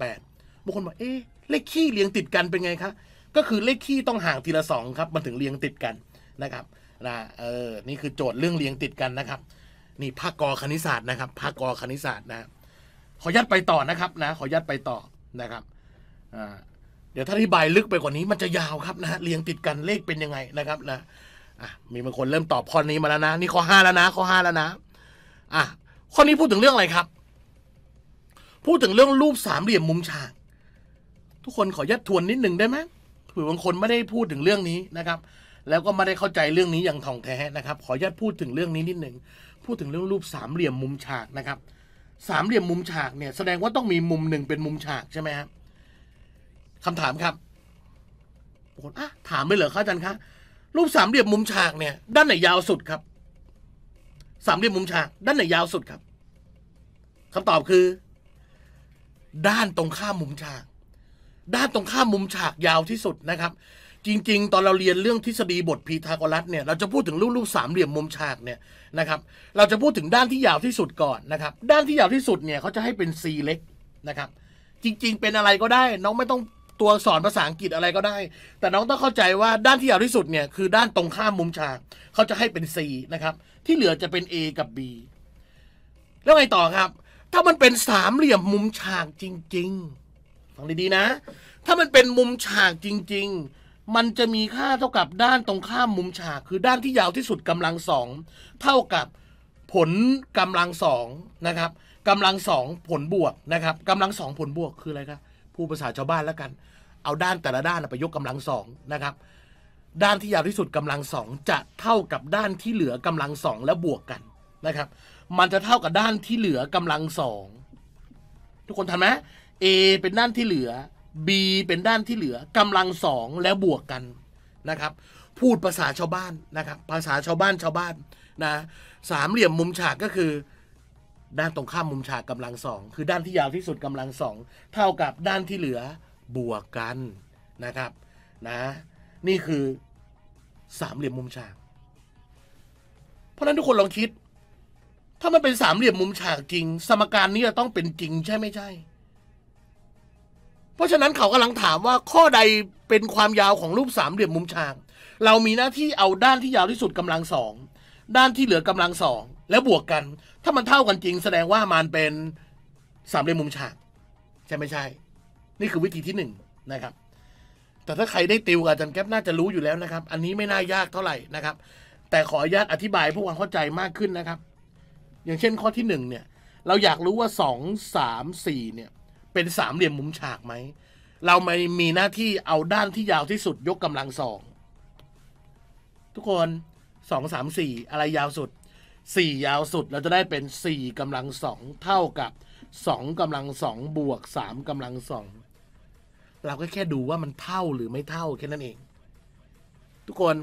บางคนบอกเอ๊ะเลขคี่เรียงติดกันเป็นไงคะก็คือเลขคี่ต้องห่างทีละ2ครับมันถึงเรียงติดกันนะครับนะเออนี่คือโจทย์เรื่องเรียงติดกันนะครับนี่ภาคกอคณิตศาสตร์นะครับภาคกอคณิตศาสตร์นะขอยัดไปต่อนะครับนะขอยัดไปต่อนะครับเดี๋ยวถ้าอธิบายลึกไปกว่านี้มันจะยาวครับนะเรียงติดกันเลขเป็นยังไงนะครับนะมีบางคนเริ่มตอบข้อนี้มาแล้วนะนี่ข้อห้าแล้วนะข้อห้าแล้วนะอ่ะข้อนี้พูดถึงเรื่องอะไรครับ พูดถึงเรื่องรูปสามเหลี่ยมมุมฉาก ทุกคนขอยัดทวนนิดหนึ่งได้ไหมหรือบางคนไม่ได้พูดถึงเรื่องนี้นะครับ แล้วก็ไม่ได้เข้าใจเรื่องนี้อย่างท่องแท้นะครับ ขอยัดพูดถึงเรื่องนี้นิดหนึ่งพูดถึงเรื่องรูปสามเหลี่ยมมุมฉากนะครับสามเหลี่ยม มุมฉากเนี่ยแสดงว่าต้องมีมุมหนึ่งเป็นมุมฉากใช่ไหมครับคำถามครับโอ้อะถามไปเหรอครับอาจารย์คะ รูปสามเหลี่ยมมุมฉากเนี่ยด้านไหนยาวสุดครับสามเหลี่ยมมุมฉาก ด้านไหนยาวสุดครับ คำตอบคือ ด้านตรงข้ามมุมฉาก ด้านตรงข้ามมุมฉากยาวที่สุดนะครับจริง ๆ ตอนเราเรียนเรื่องทฤษฎีบทพีทาโกรัสเนี่ย เราจะพูดถึงรูปรูปสามเหลี่ยมมุมฉากเนี่ยนะครับ เราจะพูดถึงด้านที่ยาวที่สุดก่อนนะครับ ด้านที่ยาวที่สุดเนี่ยเขาจะให้เป็น c เล็กนะครับ จริงๆ เป็นอะไรก็ได้ น้องไม่ต้องตัวสอนภาษาอังกฤษอะไรก็ได้ แต่น้องต้องเข้าใจว่าด้านที่ยาวที่สุดเนี่ยคือ ด้านตรงข้ามมุมฉากเขาจะให้เป็น c นะครับ ที่เหลือจะเป็น a กับ b แล้วไงต่อครับ ถ้ามันเป็นสามเหลี่ยมมุมฉากจริงๆ ฟังดีๆนะ ถ้ามันเป็นมุมฉากจริงๆมันจะมีค่าเท่ากับด้านตรงข้ามมุมฉาก คือด้านที่ยาวที่สุดกำลังสองเท่ากับผลกำลังสองนะครับกำลังสองผลบวกนะครับกำลังสองผลบวกคืออะไรครับผู้ภาษาชาวบ้านแล้วกัน เอาด้านแต่ละด้านไปยกกำลังสองนะครับด้านที่ยาวที่สุดกำลังสองจะเท่ากับด้านที่เหลือกำลังสองแล้วบวกกันนะครับมันจะเท่ากับด้านที่เหลือกำลังสองทุกคนทันไหม A เป็นด้านที่เหลือ b เป็นด้านที่เหลือกำลังสอง แล้วบวกกันนะครับพูดภาษาชาวบ้านนะครับภาษาชาวบ้านชาวบ้านนะสามเหลี่ยมมุมฉากก็คือ ด้านตรงข้ามมุมฉากกำลังสอง คือด้านที่ยาวที่สุดกำลังสองเท่ากับด้านที่เหลือบวกกันนะครับนะนี่คือสามเหลี่ยมมุมฉาก เพราะนั้นทุกคนลองคิด ถ้ามันเป็นสามเหลี่ยมมุมฉากจริง สมการนี้จะต้องเป็นจริงใช่ไม่ใช่เพราะฉะนั้นเขากำลังถามว่าข้อใดเป็นความยาวของรูปสามเหลี่ยมมุมฉากเรามีหน้าที่เอาด้านที่ยาวที่สุดกำลังสองด้านที่เหลือกำลังสองแล้วบวกกัน ถ้ามันเท่ากันจริงแสดงว่ามันเป็นสามเหลี่ยมมุมฉาก ใช่ไม่ใช่ นี่คือวิธีที่หนึ่งนะครับ แต่ถ้าใครได้ติวกอาจารย์แก๊ปน่าจะรู้อยู่แล้วนะครับ อันนี้ไม่น่ายากเท่าไหร่นะครับ แต่ขออนุญาตอธิบายเพื่อความเข้าใจมากขึ้นนะครับ อย่างเช่นข้อที่หนึ่งเนี่ยเราอยากรู้ว่าสองสามสี่เนี่ยเป็นสามเหลี่ยมมุมฉากไหม เราไม่มีหน้าที่เอาด้านที่ยาวที่สุด ยกกำลังสอง ทุกคนสองสามสี่อะไรยาวสุดสี่ยาวสุดเราจะได้เป็นสี่กำลังสองเท่ากับสองกำลังสองบวกสามกำลังสองเราก็แค่ดูว่ามันเท่าหรือไม่เท่าแค่นั้นเอง ทุกคน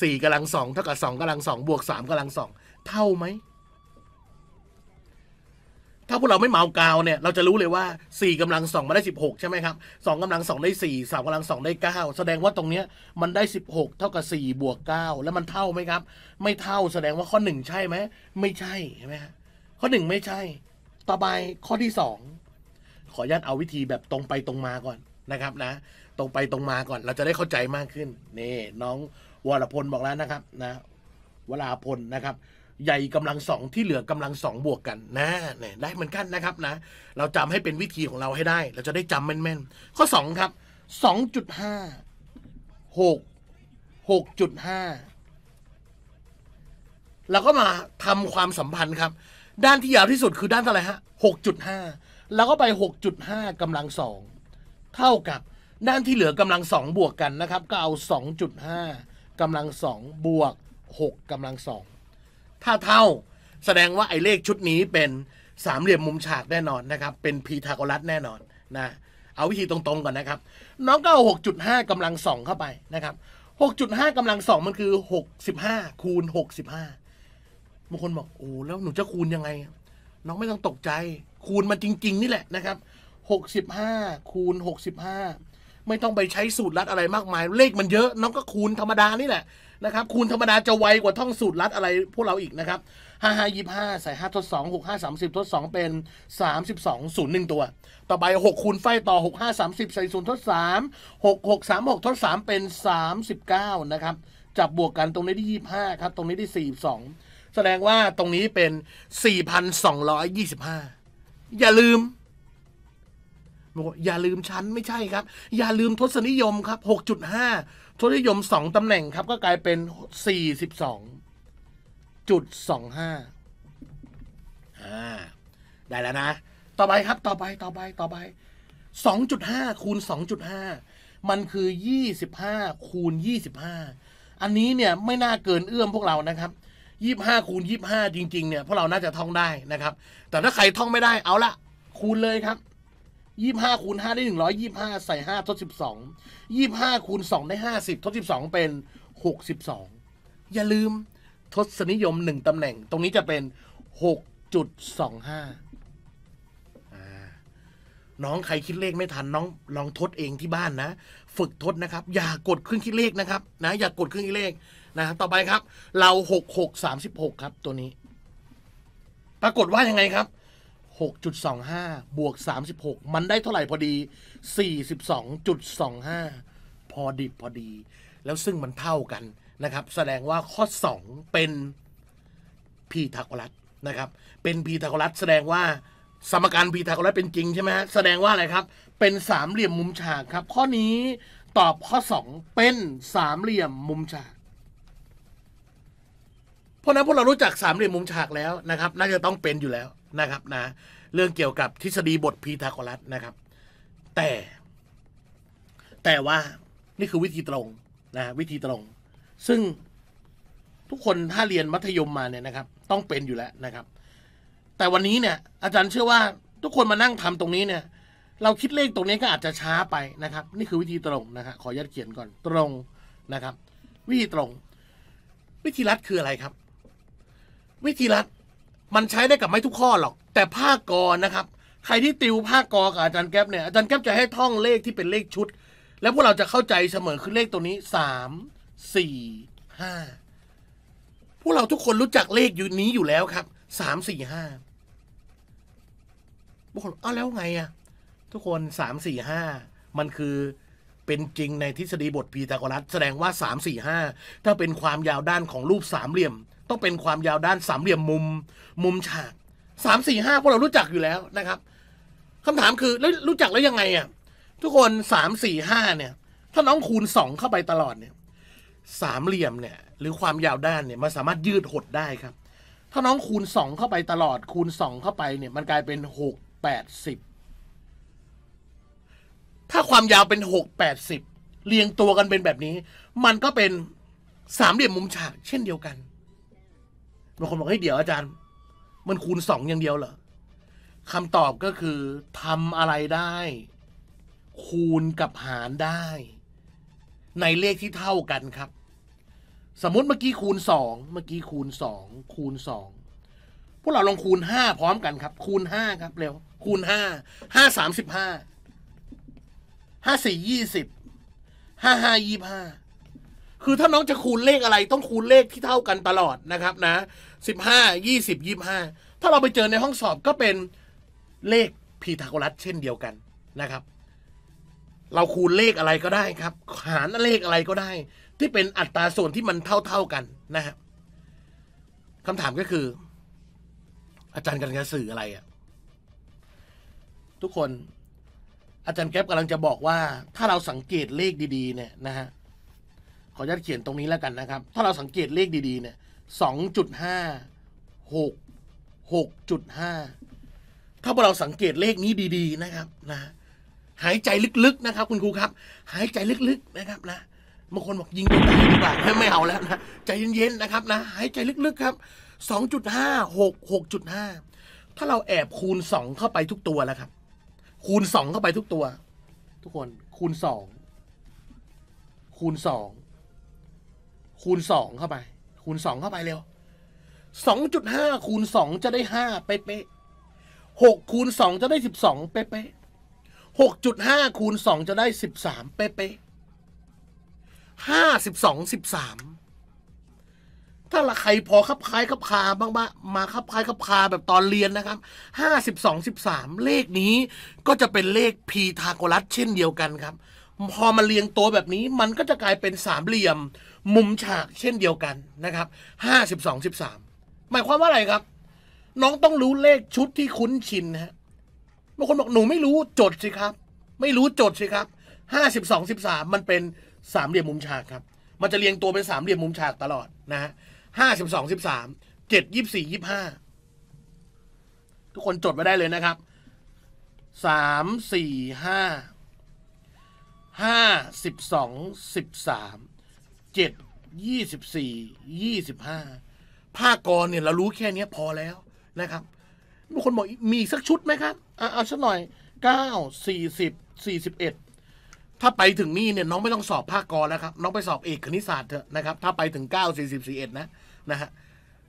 สี่กำลังสองเท่ากับสองกำลังสองบวกสามกำลังสองเท่าไหมถ้าพวกเราไม่เมากาวเนี่ยเราจะรู้เลยว่า4กำลัง 2มาได้ 16 ใช่ไหมครับ2กำลัง2ได้ 4 3กำลัง2ได้ 9 แสดงว่าตรงเนี้ยมันได้ 16 เท่ากับ 4 บวก 9 แล้วมันเท่าไหมครับ ไม่เท่าแสดงว่าข้อ1ใช่ไหมไม่ใช่ใช่ไหมข้อ1ไม่ใช่ต่อไปข้อที่ 2 ขออนุญาตเอาวิธีแบบตรงไปตรงมาก่อนนะครับนะ ตรงไปตรงมาก่อนเราจะได้เข้าใจมากขึ้นนี่น้องวรพลบอกแล้วนะครับนะวราพลนะครับใหญ่กำลังสองที่เหลือกำลังสองบวกกันนะเนี่ยได้เหมือนกันนะครับนะเราจำให้เป็นวิธีของเราให้ได้ เราจะได้จำแม่นๆข้อ2ครับ2.5 6 6.5ดห้หก็มาทำความสัมพันธ์ครับ ด้านที่ยาวที่สุดคือด้านอะไรฮะ6.5 แล้วก็ไป 6.5 กำลังสองเท่ากับด้านที่เหลือกำลังสองบวกกันนะครับก็เอา2.5 กำลังสองบวก6กำลังสองถ้าเท่า แสดงว่าไอ้เลขชุดนี้เป็นสามเหลี่ยมมุมฉากแน่นอนนะครับ เป็นพีทาโกรัสแน่นอนนะ เอาวิธีตรงๆก่อนนะครับ น้องก็เอา 6.5กำลังสองเข้าไปนะครับ 6.5กำลังสองมันคือ 65 คูณ 65บางคนบอก โอ้ แล้วหนูจะคูณยังไง น้องไม่ต้องตกใจคูณมันจริงๆนี่แหละนะครับ 65คูณ65ไม่ต้องไปใช้สูตรลัดอะไรมากมาย เลขมันเยอะน้องก็คูณธรรมดานี่แหละนะครับคูณธรรมดาจะไวกว่าท่องสูตรลัดอะไร พวกเราอีกนะครับห้าห้ายี่ห้าใส่ห้าทดสองหกห้าสามสิบทดสองเป็นสามสิบสองศูนย์หนึ่งตัว ต่อไปหกคูณไฟต่อหกห้าสามสิบใส่ศูนย์ทดสามหกหกสามหกทดสามเป็นสามสิบเก้านะครับจับบวกกันตรงนี้ที่ยี่ห้าครับ ตรงนี้ที่สี่สองแสดงว่าตรงนี้เป็นสี่พันสองร้อยยี่สิบห้าอย่าลืมบอกอย่าลืมชั้นไม่ใช่ครับ อย่าลืมทศนิยมครับ 6.5ทศนิยม 2 ตำแหน่งครับ ก็กลายเป็น 42.25อ่าได้แล้วนะ ต่อไปครับต่อไปต่อไปต่อไป 2.5 คูณ 2.5 มันคือ 25 คูณ 25 อันนี้เนี่ยไม่น่าเกินเอื้อมพวกเรานะครับยี่ห้าคูณยี่ห้าจริง ๆเนี่ยพวกเราน่าจะท่องได้นะครับ แต่ถ้าใครท่องไม่ได้เอาละ คูณเลยครับยี่ห้าคูณห้าได้หนึ่งร้อยยี่ห้าใส่ห้าทดสิบสองยี่ห้าคูณสองได้ห้าสิบทดสิบสองเป็นหกสิบสองอย่าลืมทศนิยมหนึ่งตำแหน่ง ตรงนี้จะเป็นหกจุดสองห้าน้องใครคิดเลขไม่ทันน้องลองทดเองที่บ้านนะ ฝึกทดนะครับ อย่ากดเครื่องคิดเลขนะครับนะอย่ากดเครื่องคิดเลขนะต่อไปครับเราหกหกสามสิบหกครับตัวนี้ ปรากฏว่ายังไงครับ6.25บวก36 มันได้เท่าไหร่พอดี 42.25 พอดิบพอดีแล้วซึ่งมันเท่ากันนะครับ แสดงว่าข้อ 2 เป็นพีทาโกรัสนะครับเป็นพีทาโกรัสแสดงว่าสมการพีทาโกรัสเป็นจริงใช่ไหมฮะแสดงว่าอะไรครับเป็นสามเหลี่ยมมุมฉากครับ ข้อนี้ตอบข้อ 2 เป็นสามเหลี่ยมมุมฉาก เพราะนั้นพวกเรารู้จักสามเหลี่ยมมุมฉากแล้วนะครับ น่าจะต้องเป็นอยู่แล้วนะครับนะเรื่องเกี่ยวกับทฤษฎีบทพีทาโกรัสนะครับ แต่ แต่ว่านี่คือวิธีตรงนะวิธีตรง ซึ่งทุกคนถ้าเรียนมัธยมมาเนี่ยนะครับ ต้องเป็นอยู่แล้วนะครับ แต่วันนี้เนี่ยอาจารย์เชื่อว่าทุกคนมานั่งทำตรงนี้เนี่ยเราคิดเลขตรงนี้ก็อาจจะช้าไปนะครับ นี่คือวิธีตรงนะครับขอยัดเขียนก่อนตรงนะครับ วิธีตรงวิธีรัดคืออะไรครับ วิธีรัดมันใช้ได้กับไม่ทุกข้อหรอก แต่ภาคกอนะครับ ใครที่ติวภาคกอกับ อาจารย์แก๊ปเนี่ยอาจารย์แก๊ปจะให้ท่องเลขที่เป็นเลขชุด แล้วพวกเราจะเข้าใจเสมอคือเลขตัวนี้สามสี่ห้าพวกเราทุกคนรู้จักเลขอยู่นี้อยู่แล้วครับสามสี่ห้าบุกคนอ้าวแล้วไงอะทุกคนสามสี่ห้ามันคือเป็นจริงในทฤษฎีบทพีทาโกรัสแสดงว่าสามสี่ห้าถ้าเป็นความยาวด้านของรูปสามเหลี่ยมต้องเป็นความยาวด้านสามเหลี่ยมมุมมุมฉากสามสี่ห้าพวกเรารู้จักอยู่แล้วนะครับ คำถามคือแล้วรู้จักแล้วยังไง อ่ะ ทุกคนสามสี่ห้าเนี่ย ถ้าน้องคูณสองเข้าไปตลอดเนี่ยสามเหลี่ยมเนี่ยหรือความยาวด้านเนี่ยมันสามารถยืดหดได้ครับ ถ้าน้องคูณสองเข้าไปตลอดคูณสองเข้าไปเนี่ยมันกลายเป็นหกแปดสิบถ้าความยาวเป็นหกแปดสิบเรียงตัวกันเป็นแบบนี้ มันก็เป็นสามเหลี่ยมมุมฉาก เช่นเดียวกันางคนบอกเฮ้ยเดี๋ยวอาจารย์ มันคูณสองอย่างเดียวเหรอคำตอบก็คือทำอะไรได้ คูณกับหารได้ ในเลขที่เท่ากันครับ สมมติเมื่อกี้คูณสองเมื่อกี้คูณสองคูณสองพวกเราลองคูณห้าพร้อมกันครับ คูณห้าครับเร็ว คูณห้าห้าสามสิบห้าห้าสี่ยี่สิบห้าห้ายี่ห้าคือถ้าน้องจะคูณเลขอะไรต้องคูณเลขที่เท่ากันตลอดนะครับนะสิบห้า ยี่สิบยี่ห้าถ้าเราไปเจอในห้องสอบก็เป็นเลขพีทาโกรัสเช่นเดียวกันนะครับ เราคูณเลขอะไรก็ได้ครับ หารเลขอะไรก็ได้ ที่เป็นอัตราส่วนที่มันเท่า ๆกันนะฮะคำถามก็คือ อาจารย์กำลังจะสื่ออะไรอะทุกคน อาจารย์แก๊ปกำลังจะบอกว่า ถ้าเราสังเกตเลขดีๆเนี่ยนะฮะขออนุญาตเขียนตรงนี้แล้วกันนะครับ ถ้าเราสังเกตเลขดีๆเนี่ยสองจุดห้าหกหกจุดห้าถ้าเราสังเกตเลขนี้ดีๆนะครับนะหายใจลึกๆนะครับ คุณครูครับ หายใจลึกๆนะครับนะบางคนบอกยิงตัวตายดีกว่าไม่เอาแล้วนะใจเย็นๆนะครับนะหายใจลึกๆครับสองจุดห้าหกหกจุดห้าถ้าเราแอบคูณสองเข้าไปทุกตัวแล้วครับคูณสองเข้าไปทุกตัว ทุกคนคูณสองคูณสองคูณสองเข้าไปคูณสองเข้าไปเร็วสองจุดห้าคูณสองจะได้ห้าเป๊ะหกคูณสองจะได้สิบสองเป๊ะหกจุดห้าคูณสองจะได้สิบสามเป๊ะห้าสิบสองสิบสามถ้าละใครพอคับคล้ายคับคาบ้างบ้ามาคับคล้ายคับคาแบบตอนเรียนนะครับห้าสิบสองสิบสามเลขนี้ก็จะเป็นเลขพีทาโกรัสเช่นเดียวกันครับ พอมาเรียงตัวแบบนี้ มันก็จะกลายเป็นสามเหลี่ยมมุมฉาก เช่นเดียวกันนะครับ ห้าสิบสองสิบสาม หมายความว่าอะไรครับ น้องต้องรู้เลขชุดที่คุ้นชินฮะ บางคนบอกหนูไม่รู้จดสิครับ ไม่รู้จดสิครับ ห้าสิบสองสิบสามมันเป็น สามเหลี่ยมมุมฉากครับ มันจะเรียงตัวเป็นสามเหลี่ยมมุมฉากตลอดนะฮะห้าสิบสองสิบสาม เจ็ดยี่สี่ยี่ห้า ทุกคนจดไว้ได้เลยนะครับ สาม สี่ ห้า ห้าสิบสองสิบสามเจ็ดยี่สิบสี่ยี่สิบห้าภาคกรเนี่ยเรารู้แค่เนี้ยพอแล้วนะครับบางคนบอกมีสักชุดไหมครับเอาเอาสันหน่อยเก้าสี่สิบสี่สิบเอ็ดถ้าไปถึงนี่เนี่ยน้องไม่ต้องสอบภาคกรแล้วครับน้องไปสอบเอกคณิตศาสตร์เถอะนะครับถ้าไปถึงเก้าสี่สิบสี่เอ็ดนะนะฮะ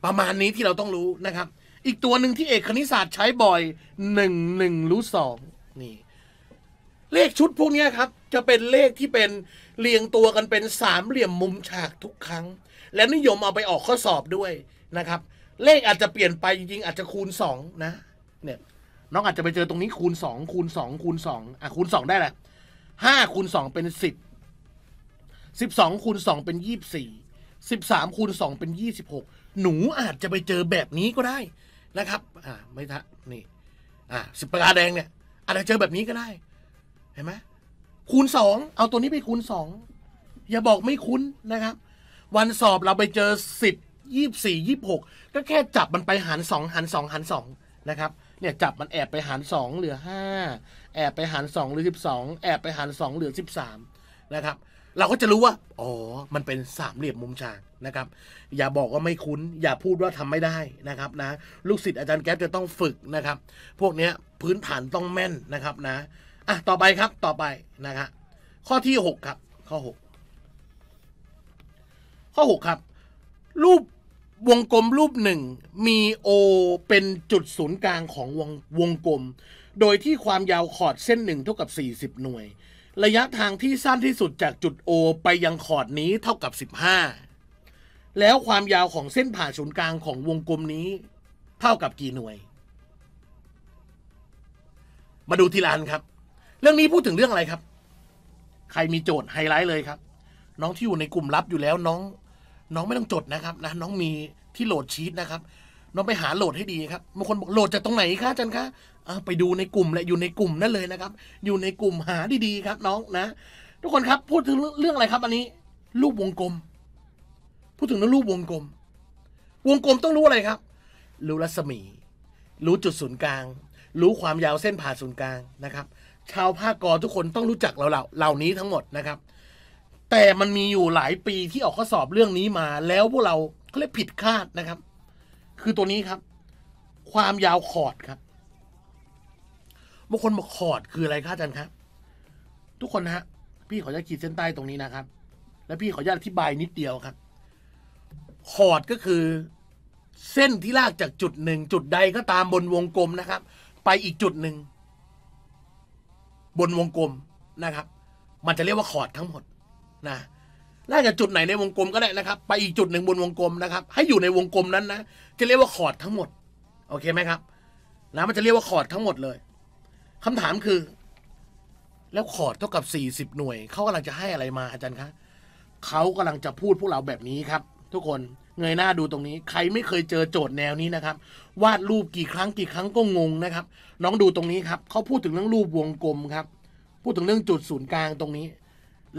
ประมาณนี้ที่เราต้องรู้นะครับอีกตัวหนึ่งที่เอกคณิตศาสตร์ใช้บ่อยหนึ่งหนึ่งรู้สองนี่เลขชุดพวกนี้ครับจะเป็นเลขที่เป็นเรียงตัวกันเป็นสามเหลี่ยมมุมฉากทุกครั้ง และนิยมเอาไปออกข้อสอบด้วยนะครับ เลขอาจจะเปลี่ยนไปจริงๆอาจจะคูณสองนะ เนี่ยน้องอาจจะไปเจอตรงนี้คูณสองคูณสองคูณสอ่ะคูณสองได้แหละห้าคูณสองเป็นสสิิบบสองคูณสองเป็นยีี่่สสสิิบบสามคูณสองเป็นยี่สิบหกหนูอาจจะไปเจอแบบนี้ก็ได้นะครับอ่าไม่ทะนี่อ่าสิบประกาแดงเนี่ยอาจจะเจอแบบนี้ก็ได้ เห็นไหมคูณสองเอาตัวนี้ไปคูณสองอย่าบอกไม่คุ้นนะครับ วันสอบเราไปเจอสิบยี่สี่ยี่หกก็แค่จับมันไปหารสองหารสองหารสองนะครับเนี่ยจับมันแอบไปหารสองเหลือห้าแอบไปหารสองเหลือสิบสองแอบไปหารสองเหลือสิบสามนะครับ เราก็จะรู้ว่า อ๋อ มันเป็นสามเหลี่ยมมุมฉากนะครับ อย่าบอกว่าไม่คุ้น อย่าพูดว่าทำไม่ได้นะครับนะลูกศิษย์อาจารย์แก๊ปจะต้องฝึกนะครับ พวกเนี้ยพื้นฐานต้องแม่นนะครับนะอ่ะต่อไปครับต่อไปนะครข้อที่หกครับ ข้อหกข้อหกครับ รูปวงกลมรูปหนึ่งมีโอเป็นจุดศูนย์กลางของวงวงกลม โดยที่ความยาวขอดเส้นหนึ่งเท่ากับ 40 หน่วย ระยะทางที่สั้นที่สุดจากจุดโอไปยังขอดนี้เท่ากับ 15 แล้วความยาวของเส้นผ่าศูนย์กลางของวงกลมนี้ เท่ากับกี่หน่วย มาดูทีละอันครับเรื่องนี้พูดถึงเรื่องอะไรครับ ใครมีโจทย์ไฮไลท์เลยครับ น้องที่อยู่ในกลุ่มลับอยู่แล้ว น้อง น้องไม่ต้องจดนะครับ นะ น้องมีที่โหลดชีตนะครับ น้องไปหาโหลดให้ดีครับ บางคนบอกโหลดจากตรงไหนคะอาจารย์คะไปดูในกลุ่มและอยู่ในกลุ่มนั่นเลยนะครับ อยู่ในกลุ่มหาดีๆครับ น้องนะ ทุกคนครับ พูดถึงเรื่องอะไรครับ อันนี้รูปวงกลม พูดถึงเรื่องรูปวงกลม วงกลมต้องรู้อะไรครับ รู้รัศมี รู้จุดศูนย์กลาง รู้ความยาวเส้นผ่าศูนย์กลางนะครับชาวภาคกอทุกคนต้องรู้จักเราเหล่าเหล่านี้ทั้งหมดนะครับ แต่มันมีอยู่หลายปีที่ออกข้อสอบเรื่องนี้มา แล้วพวกเราเขาเรียกผิดคาดนะครับ คือตัวนี้ครับ ความยาวคอร์ดครับบางคนบอกคอร์ดคืออะไรครับอาจารย์ครับ ทุกคนนะฮะ พี่ขออนุญาตขีดเส้นใต้ตรงนี้นะครับ และพี่ขออนุญาตอธิบายนิดเดียวครับคอร์ดก็คือ เส้นที่ลากจากจุดหนึ่งจุดใดก็ตามบนวงกลมนะครับ ไปอีกจุดหนึ่งบนวงกลมนะครับ มันจะเรียกว่าคอร์ดทั้งหมด นะน่าจะจุดไหนในวงกลมก็ได้นะครับ ไปอีกจุดหนึ่งบนวงกลมนะครับ ให้อยู่ในวงกลมนั้นนะจะเรียกว่าคอร์ดทั้งหมด โอเคไหมครับ แล้วมันจะเรียกว่าคอร์ดทั้งหมดเลย คำถามคือ แล้วคอร์ดเท่ากับ40หน่วยเขากำลังจะให้อะไรมาอาจารย์คะเขากำลังจะพูดพวกเราแบบนี้ครับทุกคนเงยหน้าดูตรงนี้ใครไม่เคยเจอโจทย์แนวนี้นะครับ วาดรูปกี่ครั้งกี่ครั้งก็งงนะครับ น้องดูตรงนี้ครับเขาพูดถึงเรื่องรูปวงกลมครับ พูดถึงเรื่องจุดศูนย์กลางตรงนี้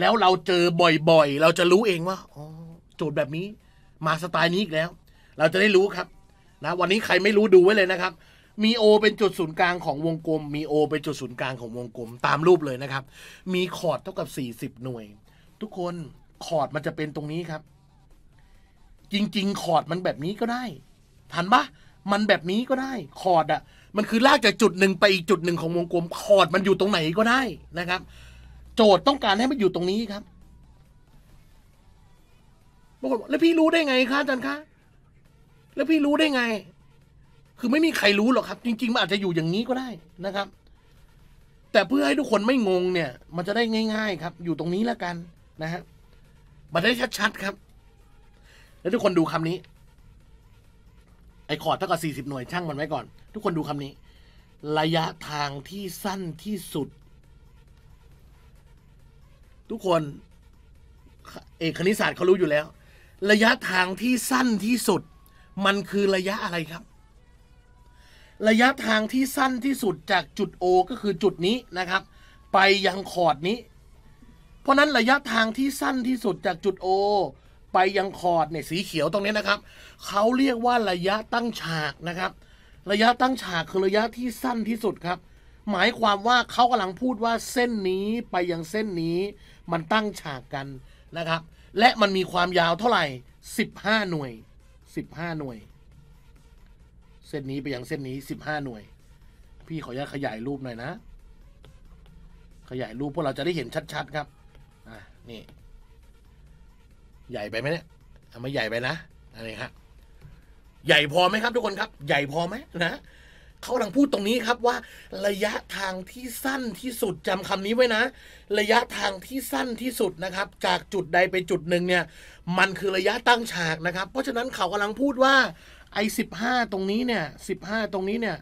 แล้วเราเจอบ่อยๆ เราจะรู้เองว่าอ้โจทย์แบบนี้ มาสไตล์นี้อีกแล้ว เราจะได้รู้ครับนะวันนี้ใครไม่รู้ดูไว้เลยนะครับ มีโอเป็นจุดศูนย์กลางของวงกลม มีโอเป็นจุดศูนย์กลางของวงกลม ตามรูปเลยนะครับ มีคอร์ดเท่ากับ40หน่วยทุกคนคอร์ดมันจะเป็นตรงนี้ครับจริงๆคอร์ดมันแบบนี้ก็ได้ทันปะมันแบบนี้ก็ได้คอร์ดอ่ะ มันคือลากจากจุดหนึ่งไปอีกจุดหนึ่งของวงกลมคอร์ดมันอยู่ตรงไหนก็ได้นะครับ โจทย์ต้องการให้มันอยู่ตรงนี้ครับบางคนแล้วพี่รู้ได้ไงคะอาจารย์คะ แล้วพี่รู้ได้ไง คือไม่มีใครรู้หรอกครับ จริงๆ มันอาจจะอยู่อย่างนี้ก็ได้นะครับ แต่เพื่อให้ทุกคนไม่งงเนี่ย มันจะได้ง่าย ๆ ครับ อยู่ตรงนี้แล้วกันนะฮะมันได้ชัด ๆ ครับแล้วทุกคนดูคำนี้ไอคอร์ดเท่ากับสสี่ิบหน่วยช่างมันไว้ก่อนทุกคนดูคำนี้ ระยะทางที่สั้นที่สุด ทุกคน เอกคณิตศาสตร์เขารู้อยู่แล้ว ระยะทางที่สั้นที่สุด มันคือระยะอะไรครับ ระยะทางที่สั้นที่สุดจากจุด O ก็คือจุดนี้นะครับ ไปยังคอร์ดนี้ เพราะนั้นระยะทางที่สั้นที่สุดจากจุด O ไปยังคอร์ดเนี่ยสีเขียวตรงนี้นะครับเขาเรียกว่าระยะตั้งฉากนะครับ ระยะตั้งฉากคือระยะที่สั้นที่สุดครับหมายความว่าเขากำลังพูดว่าเส้นนี้ไปยังเส้นนี้ มันตั้งฉากกันนะครับและมันมีความยาวเท่าไหร่ 15 หน่วย 15 หน่วย เส้นนี้ไปยังเส้นนี้ 15 หน่วยพี่ขออนุญาตขยายรูปหน่อยนะ ขยายรูปพวกเราจะได้เห็นชัดๆครับอ่านี่ใหญ่ไปไหมเนี่ยทำไมใหญ่ไปนะอะไรฮะใหญ่พอไหมครับทุกคนครับ ใหญ่พอไหมนะเขากำลังพูดตรงนี้ครับว่า ระยะทางที่สั้นที่สุดจำคำนี้ไว้นะ ระยะทางที่สั้นที่สุดนะครับ จากจุดใดไปจุดหนึ่งเนี่ยมันคือระยะตั้งฉากนะครับเพราะฉะนั้นเขากำลังพูดว่าไอ้สิบห้าตรงนี้เนี่ยสิบห้าตรงนี้เนี่ย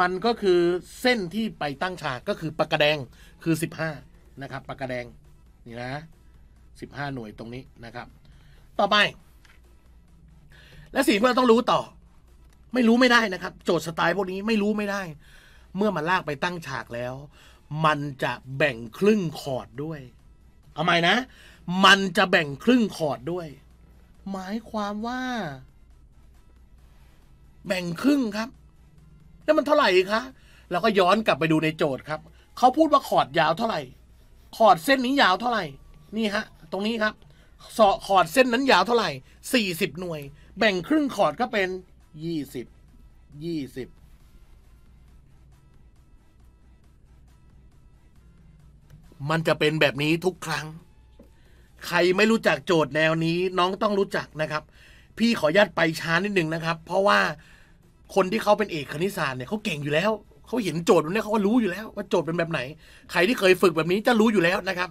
มันก็คือเส้นที่ไปตั้งฉากก็คือปากกะแดงคือสิบห้านะครับปากกะแดงนี่นะสิบห้าหน่วยตรงนี้นะครับต่อไป และสิ่งที่เราต้องรู้ต่อ ไม่รู้ไม่ได้นะครับ โจทย์สไตล์พวกนี้ไม่รู้ไม่ได้ เมื่อมันลากไปตั้งฉากแล้ว มันจะแบ่งครึ่งคอร์ดด้วยเอาไหมนะ มันจะแบ่งครึ่งคอร์ดด้วย หมายความว่าแบ่งครึ่งครับ แล้วมันเท่าไหร่คะเราก็ย้อนกลับไปดูในโจทย์ครับ เขาพูดว่าคอร์ดยาวเท่าไหร่คอร์ดเส้นนี้ยาวเท่าไหร่ นี่ฮะ ตรงนี้ครับสอขอดเส้นนั้นยาวเท่าไหร่สสี่ิบหน่วย แบ่งครึ่งขอดก็เป็นยยีี่สิบ่สิบมันจะเป็นแบบนี้ทุกครั้ง ใครไม่รู้จักโจทย์แนวนี้น้องต้องรู้จักนะครับ พี่ขอญาตไปช้านิดนึงนะครับ เพราะว่าคนที่เขาเป็นเอกคณิตศาสตร์เนี่ยเขาเก่งอยู่แล้วเขาเห็นโจทย์แบบนี้เขาก็รู้อยู่แล้ว ว่าโจทย์เป็นแบบไหนใครที่เคยฝึกแบบนี้จะรู้อยู่แล้วนะครับ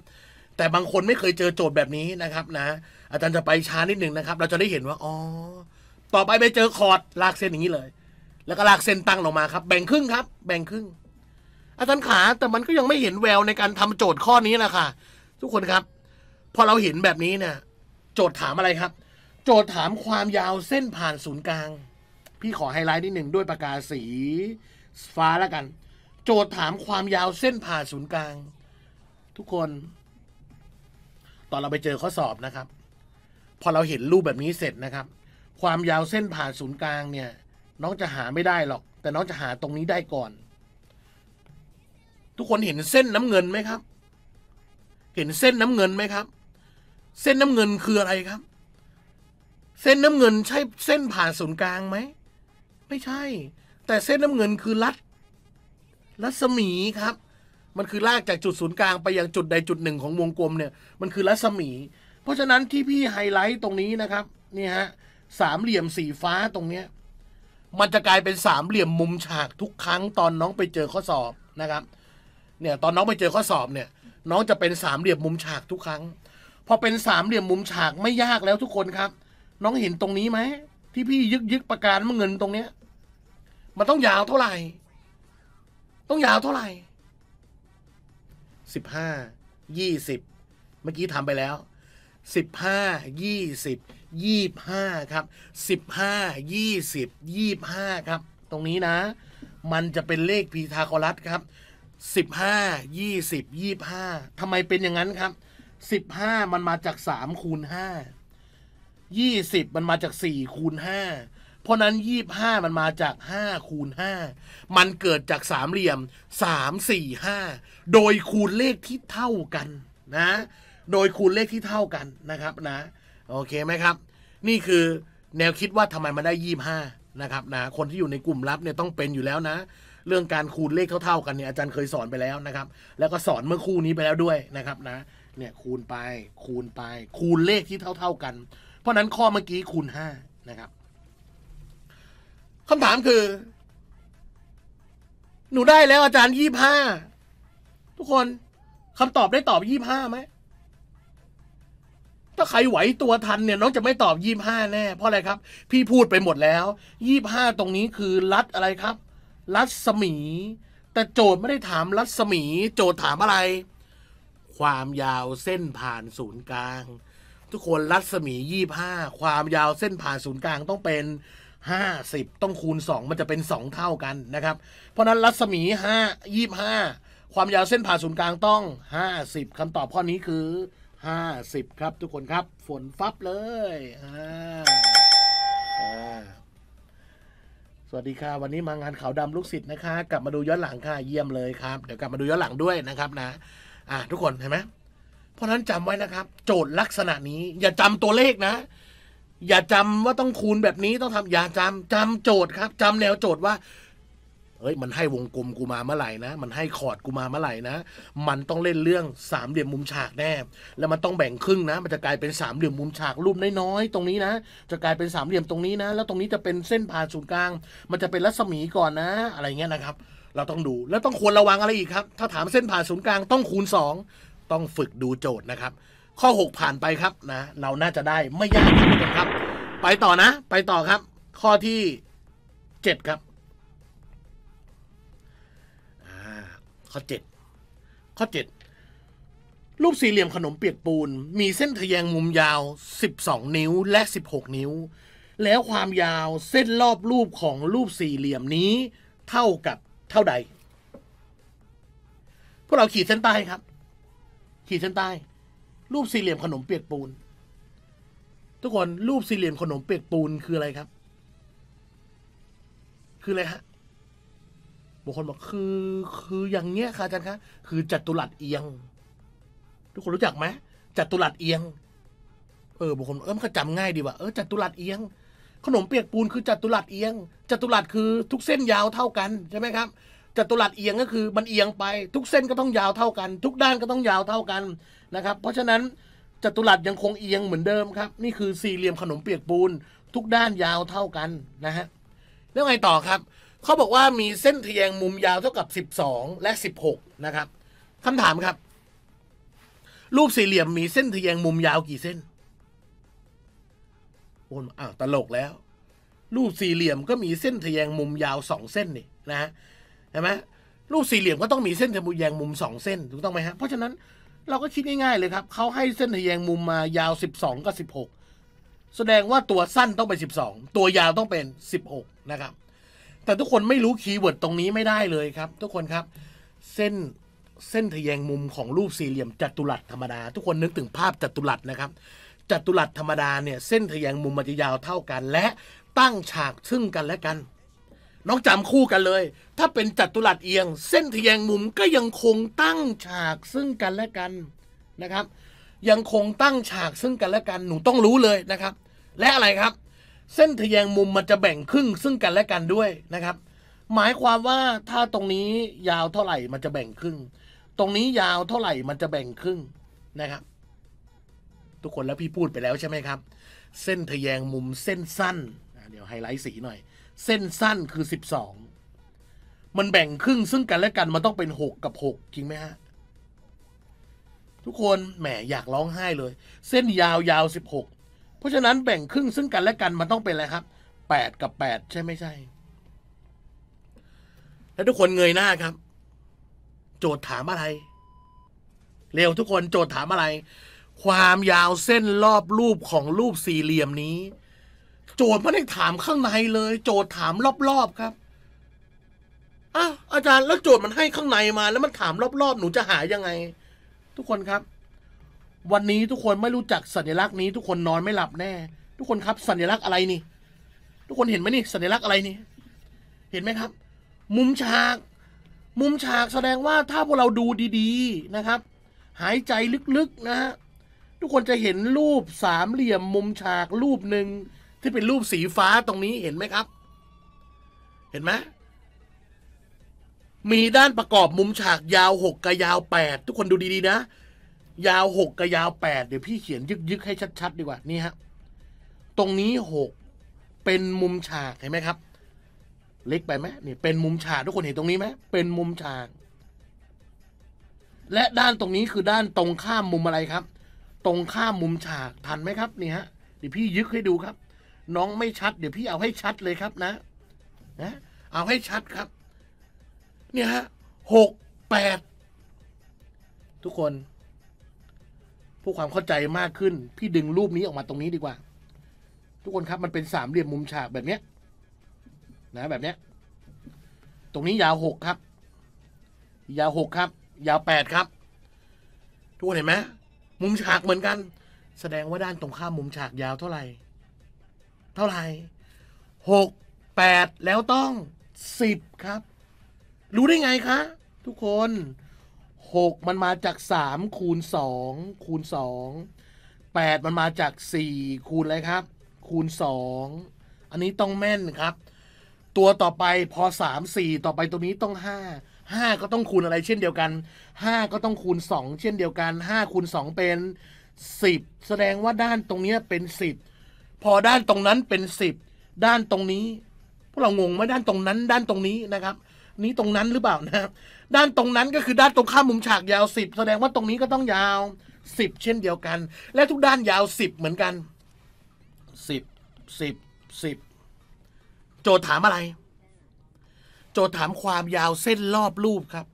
แต่บางคนไม่เคยเจอโจทย์แบบนี้นะครับนะ อาจารย์จะไปช้านิดหนึ่งนะครับ เราจะได้เห็นว่าอ๋อต่อไปไปเจอคอร์ดลากเส้นอย่างนี้เลย แล้วก็ลากเส้นตั้งลงมาครับ แบ่งครึ่งครับ แบ่งครึ่ง อาจารย์ขาแต่มันก็ยังไม่เห็นแววในการทำโจทย์ข้อนี้นะคะทุกคนครับ พอเราเห็นแบบนี้เนี่ยโจทย์ถามอะไรครับ โจทย์ถามความยาวเส้นผ่านศูนย์กลาง พี่ขอไฮไลท์นิดหนึ่งด้วยปากกาสีฟ้าแล้วกัน โจทย์ถามความยาวเส้นผ่านศูนย์กลาง ทุกคนตอนเราไปเจอข้อสอบนะครับ พอเราเห็นรูปแบบนี้เสร็จนะครับ ความยาวเส้นผ่านศูนย์กลางเนี่ย น้องจะหาไม่ได้หรอก แต่น้อง จะหาตรงนี้ได้ก่อน ทุกคนเห็นเส้นน้ำเงินไหมครับ เห็นเส้นน้ำเงินไหมครับ เส้นน้ำเงินคืออะไรครับ เส้นน้ำเงินใช่เส้นผ่านศูนย์กลางไหม ไม่ใช่ แต่เส้นน้ำเงินคือรัดรัศมีครับมันคือลากจากจุดศูนย์กลางไปยังจุด ใด จุดหนึ่งของวงกลมเนี่ย มันคือรัศมี เพราะฉะนั้นที่พี่ไฮไลท์ ตรงนี้นะครับนี่ ฮะสามเหลี่ยมสีฟ้าตรงเนี้ยมันจะกลายเป็นสามเหลี่ยมมุมฉากทุกครั้ง ตอนน้องไปเจอข้อสอบนะครับ เนี่ยตอนน้องไปเจอข้อสอบเนี่ย น้องจะเป็นสามเหลี่ยมมุมฉากทุกครั้งพอเป็นสามเหลี่ยมมุมฉากไม่ยากแล้วทุกคนครับ น้องเห็นตรงนี้ไหมที่พี่ยึกยึกประการเงินตรงเนี้ยมันต้องยาวเท่าไหร่ ต้องยาวเท่าไหร่สิบห้ายี่สิบเมื่อกี้ทำไปแล้วสิบห้ายี่สิบยี่ห้าครับสิบห้ายี่สิบยี่ห้าครับ ตรงนี้นะมันจะเป็นเลขพีทาโกรัสครับสิบห้ายี่สิบยี่ห้าทำไมเป็นอย่างนั้นครับสิบห้ามันมาจากสามคูณห้ายี่สิบมันมาจากสี่คูณห้าเพราะนั้นยี่บห้ามันมาจากห้าคูณห้ามันเกิดจากสามเหลี่ยมสามสี่ห้าโดยคูณเลขที่เท่ากันนะ โดยคูณเลขที่เท่ากันนะครับนะ โอเคไหมครับ นี่คือแนวคิดว่าทำไมมันได้ยี่บห้านะครับนะคนที่อยู่ในกลุ่มลับเนี่ยต้องเป็นอยู่แล้วนะ เรื่องการคูณเลขเท่าๆกันเนี่ยอาจารย์เคยสอนไปแล้วนะครับ แล้วก็สอนเมื่อคู่นี้ไปแล้วด้วยนะครับนะเนี่ยคูณไปคูณไป คูณเลขที่เท่า ๆกัน เพราะนั้นข้อเมื่อกี้คูณ5นะครับคำถามคือ หนูได้แล้วอาจารย์ยี่ห้าทุกคนคำตอบได้ตอบยี่ห้าไหมถ้าใครไหวตัวทันเนี่ยน้องจะไม่ตอบยี่ห้าแน่เพราะอะไรครับพี่พูดไปหมดแล้วยี่ห้าตรงนี้คือรัดอะไรครับ รัดสมี แต่โจทย์ไม่ได้ถามรัดสมี โจทย์ถามอะไร ความยาวเส้นผ่านศูนย์กลาง ทุกคนรัดสมียี่ห้าความยาวเส้นผ่านศูนย์กลางต้องเป็น50 ต้องคูณ 2 มันจะเป็น 2 เท่ากันนะครับ เพราะนั้นรัศมี5 25 ความยาวเส้นผ่าศูนย์กลางต้อง 50 คำตอบข้อนี้คือ 50 ครับ ทุกคนครับฝนฟับเลยอ่าสวัสดีค่ะ วันนี้มางานขาวดำลูกศิษย์นะคะ กลับมาดูย้อนหลังค่ะเยี่ยมเลยครับเดี๋ยวกลับมาดูย้อนหลังด้วยนะครับนะอ่าทุกคนเห็นไหมเพราะนั้นจำไว้นะครับ โจทย์ลักษณะนี้อย่าจำตัวเลขนะอย่าจำว่าต้องคูณแบบนี้ต้องทำอย่าจำจำโจทย์ครับ จำแนวโจทย์ว่า เฮ้ยมันให้วงกลมกูมาเมื่อไหร่นะมันให้คอร์ดกูมาเมื่อไหร่นะ มันต้องเล่นเรื่องสามเหลี่ยมมุมฉากแน่แล้วมันต้องแบ่งครึ่งนะ มันจะกลายเป็นสามเหลี่ยมมุมฉากรูปน้อยๆตรงนี้นะ จะกลายเป็นสามเหลี่ยมตรงนี้นะ แล้วตรงนี้จะเป็นเส้นผ่านศูนย์กลาง มันจะเป็นรัศมีก่อนนะ อะไรเงี้ยนะครับ เราต้องดูแล้วต้องควรระวังอะไรอีกครับ ถ้าถามเส้นผ่านศูนย์กลางต้องคูณ 2 ต้องฝึกดูโจทย์นะครับข้อ 6 ผ่านไปครับนะ เราน่าจะได้ไม่ยากนะคครับ ไปต่อนะ ไปต่อครับ ข้อที่ 7 ครับข้อ 7 ข้อ 7 รูปสี่เหลี่ยมขนมเปียกปูน มีเส้นทะแยงมุมยาว 12 นิ้วและ 16 นิ้ว แล้วความยาวเส้นรอบรูปของรูปสี่เหลี่ยมนี้เท่ากับเท่าใด พวกเราขีดเส้นใต้ครับ ขีดเส้นใต้รูปสี่เหลี่ยมขนมเปียกปูน ทุกคนรูปสี่เหลี่ยมขนมเปียกปูนคืออะไรครับ คืออะไรฮะบางคนบอกคือคืออย่างเงี้ยค่ะอาจารย์คะคือจัตุรัสเอียง ทุกคนรู้จักไหมจัตุรัสเอียง เออบางคนเออมันก็จำง่ายดีว่ะเออจัตุรัสเอียง ขนมเปียกปูนคือจัตุรัสเอียงจัตุรัสคือ ทุกเส้นยาวเท่ากันใช่ไหมครับจัตุรัสเอียงก็คือมันเอียงไปทุกเส้นก็ต้องยาวเท่ากัน ทุกด้านก็ต้องยาวเท่ากันนะครับ เพราะฉะนั้นจัตุรัสยังคงเอียงเหมือนเดิมครับนี่คือสี่เหลี่ยมขนมเปียกปูน ทุกด้านยาวเท่ากันนะฮะแล้วไงต่อครับเขาบอกว่ามีเส้นเทียงมุมยาวเท่ากับ 12 และ 16 นะครับคำถามครับรูปสี่เหลี่ยมมีเส้นเทียงมุมยาวกี่เส้นโอ้อ้าวตลกแล้วรูปสี่เหลี่ยมก็มีเส้นเทียงมุมยาวสองเส้นนี่นะฮะใช่ไหมรูปสี่เหลี่ยมก็ต้องมีเส้นทะแยงมุมสองเส้นถูกต้องไหมฮะเพราะฉะนั้นเราก็คิดง่ายๆเลยครับเขาให้เส้นทะแยงมุมมายาวสสิบองกับสิบหกแสดงว่าตัวสั้นต้องเป็นองตัวยาวต้องเป็นสิบหกนะครับแต่ทุกคนไม่รู้คีย์เวิร์ดตรงนี้ไม่ได้เลยครับทุกคนครับเส้นเส้นทะแยงมุมของรูปสี่เหลี่ยมจัตุรัสธรรมดาทุกคนนึกถึงภาพจัตุรัสนะครับจัตุรัสธรรมดาเนี่ยเส้นทะแยงมุมมันจะยาวเท่ากัน และตั้งฉากซึ่งกันและกันน้องจำคู่กันเลย ถ้าเป็นจัตุรัสเอียง เส้นทแยงมุมก็ยังคงตั้งฉากซึ่งกันและกันนะครับ ยังคงตั้งฉากซึ่งกันและกัน หนูต้องรู้เลยนะครับ และอะไรครับ เส้นทแยงมุมมันจะแบ่งครึ่งซึ่งกันและกันด้วยนะครับ หมายความว่าถ้าตรงนี้ยาวเท่าไหร่มันจะแบ่งครึ่ง ตรงนี้ยาวเท่าไหร่มันจะแบ่งครึ่งนะครับ ทุกคนแล้วพี่พูดไปแล้วใช่ไหมครับ เส้นทแยงมุมเส้นสั้น เดี๋ยวไฮไลท์สีหน่อยเส้นสั้นคือสสิบอง มันแบ่งครึ่งซึ่งกันและกันมันต้องเป็นหกกับหกจริงไหมฮะทุกคนแหมอยากร้องไห้เลย เส้นยาวยาวสิบหกเพราะฉะนั้นแบ่งครึ่งซึ่งกันและกันมันต้องเป็นอะไรครับแปดกับแปดใช่ไม่ใช่ แล้วทุกคนเงยหน้าครับ โจทย์ถามอะไรเร็วทุกคนโจทย์ถามอะไร ความยาวเส้นรอบรูปของรูปสี่เหลี่ยมนี้โจทย์ไม่ได้ถามข้างในเลย โจทย์ถามรอบๆครับ อะอาจารย์แล้วโจทย์มันให้ข้างในมาแล้วมันถามรอบๆหนูจะหายังไง ทุกคนครับ วันนี้ทุกคนไม่รู้จักสัญลักษณ์นี้ทุกคนนอนไม่หลับแน่ ทุกคนครับสัญลักษณ์อะไรนี่ทุกคนเห็นไหมนี่สัญลักษณ์อะไรนี่เห็นไหมครับ มุมฉาก มุมฉากแสดงว่าถ้าพวกเราดูดีๆนะครับ หายใจลึกๆนะฮะทุกคนจะเห็นรูปสามเหลี่ยม มุมฉากรูปหนึ่งที่เป็นรูปสีฟ้าตรงนี้เห็นไหมครับ เห็นไหม มีด้านประกอบมุมฉาก ยาวหกกับยาวแปดทุกคนดูดีๆนะ ยาวหกกับยาวแปดเดี๋ยวพี่เขียนยึกๆให้ชัด ๆ ดีกว่านี่ฮะ ตรงนี้หกเป็นมุมฉากเห็นไหมครับ เล็กไปไหมนี่เป็นมุมฉาก ทุกคนเห็นตรงนี้ไหมเป็นมุมฉาก และด้านตรงนี้คือด้านตรงข้ามมุมอะไรครับ ตรงข้ามมุมฉากทันไหมครับนี่ฮะเดี๋ยวพี่ยึกให้ดูครับน้องไม่ชัดเดี๋ยวพี่เอาให้ชัดเลยครับนะนะเอาให้ชัดครับ เนี่ยฮะหกแปดทุกคน ผู้ความเข้าใจมากขึ้นพี่ดึงรูปนี้ออกมาตรงนี้ดีกว่า ทุกคนครับมันเป็นสามเหลี่ยมมุมฉากแบบเนี้ยนะแบบเนี้ย ตรงนี้ยาวหกครับ ยาวหกครับ ยาวแปดครับ ทุกคนเห็นไหมมุมฉากเหมือนกัน แสดงว่าด้านตรงข้ามมุมฉากยาวเท่าไหร่เท่าไหร่หกแปดแล้วต้องสิบครับ รู้ได้ไงคะ ทุกคนหกมันมาจากสามคูณสองคูณสองแปดมันมาจากสี่คูณอะไรครับ คูณสองอันนี้ต้องแม่นครับ ตัวต่อไปพอสามสี่ต่อไปตัวนี้ต้องห้าห้าก็ต้องคูณอะไรเช่นเดียวกันห้าก็ต้องคูณสองเช่นเดียวกันห้าคูณสองเป็นสิบแสดงว่าด้านตรงนี้เป็นสิบพอด้านตรงนั้นเป็นสิบด้านตรงนี้ พวกเรางงไหมด้านตรงนั้นด้านตรงนี้นะครับนี้ตรงนั้นหรือเปล่านะครับด้านตรงนั้นก็คือด้านตรงข้ามมุมฉากยาวสิบแสดงว่าตรงนี้ก็ต้องยาวสิบเช่นเดียวกัน และทุกด้านยาวสิบเหมือนกันสิบสิบสิบโจทย์ถามอะไร โจทย์ถามความยาวเส้นรอบรูปครับ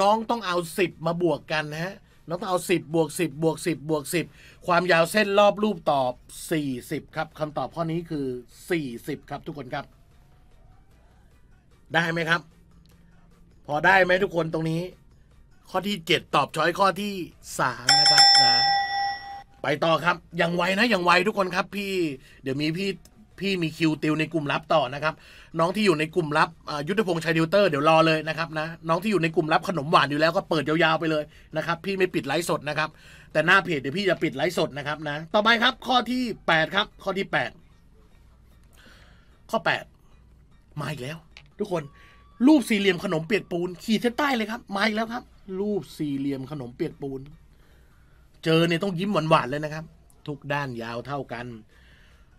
น้องต้องเอาสิบมาบวกกันนะฮะน้องต้องเอาสิบบวกสิบบวกสิบบวกสิบความยาวเส้นรอบรูปตอบ 40 ครับคำตอบข้อนี้คือ 40 ครับทุกคนครับ ได้ไหมครับ พอได้ไหมทุกคนตรงนี้ ข้อที่ 7 ตอบช้อยข้อที่ 3 นะครับนะไปต่อครับยังไวนะยังไวทุกคนครับพี่ เดี๋ยวมีพี่พี่มีคิวติวในกลุ่มลับต่อนะครับ น้องที่อยู่ในกลุ่มลับยุทธพงษ์ชัยดิวเตอร์เดี๋ยวรอเลยนะครับนะน้องที่อยู่ในกลุ่มลับขนมหวานอยู่แล้ว ก็เปิดยาวๆไปเลยนะครับ พี่ไม่ปิดไลฟ์สดนะครับ แต่หน้าเพจเดี๋ยวพี่จะปิดไลฟ์สดนะครับนะต่อไปครับข้อที่ 8 ครับ ข้อที่ 8 ข้อ 8 มาอีกแล้ว ทุกคน รูปสี่เหลี่ยมขนมเปียกปูนขีดเส้นใต้เลยครับมาอีกแล้วครับ รูปสี่เหลี่ยมขนมเปียกปูน เจอเนี่ยต้องยิ้มหวานๆเลยนะครับ ทุกด้านยาวเท่ากัน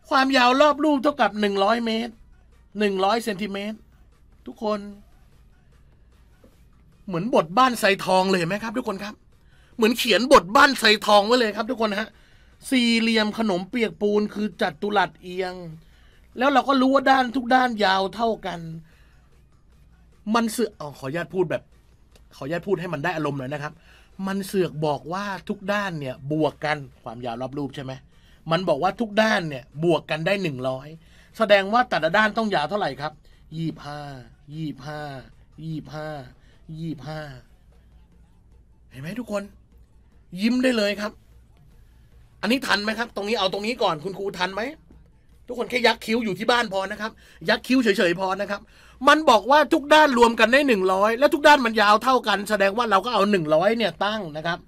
ความยาวรอบรูปเท่ากับหนึ่งร้อยเมตรหนึ่งร้อยเซนติเมตร ทุกคน เหมือนบทบ้านใส่ทองเลยไหมครับ ทุกคนครับ เหมือนเขียนบทบ้านใส่ทองไว้เลยครับทุกคนฮะสี่เหลี่ยมขนมเปียกปูนคือจัตุรัสเอียง แล้วเราก็รู้ว่าด้านทุกด้านยาวเท่ากัน มันเสือกอขออนุญาตพูดแบบ ขออนุญาตพูดให้มันได้อารมณ์หน่อยนะครับ มันเสือกบอกว่าทุกด้านเนี่ยบวกกันความยาวรอบรูปใช่ไหมมันบอกว่าทุกด้านเนี่ยบวกกันได้หนึ่งร้อยแสดงว่าแต่ละด้านต้องยาวเท่าไหร่ครับยี่ห้ายี่ห้ายี่ห้ายี่ห้าเห็นไหมทุกคน ยิ้มได้เลยครับ อันนี้ทันไหมครับ ตรงนี้เอาตรงนี้ก่อนคุณครูทันไหมทุกคนแค่ยักคิ้วอยู่ที่บ้านพอนะครับยักคิ้วเฉยๆ พอนะครับ มันบอกว่าทุกด้านรวมกันได้หนึ่งร้อยและทุกด้านมันยาวเท่ากัน แสดงว่าเราก็เอาหนึ่งร้อยเนี่ยตั้งนะครับ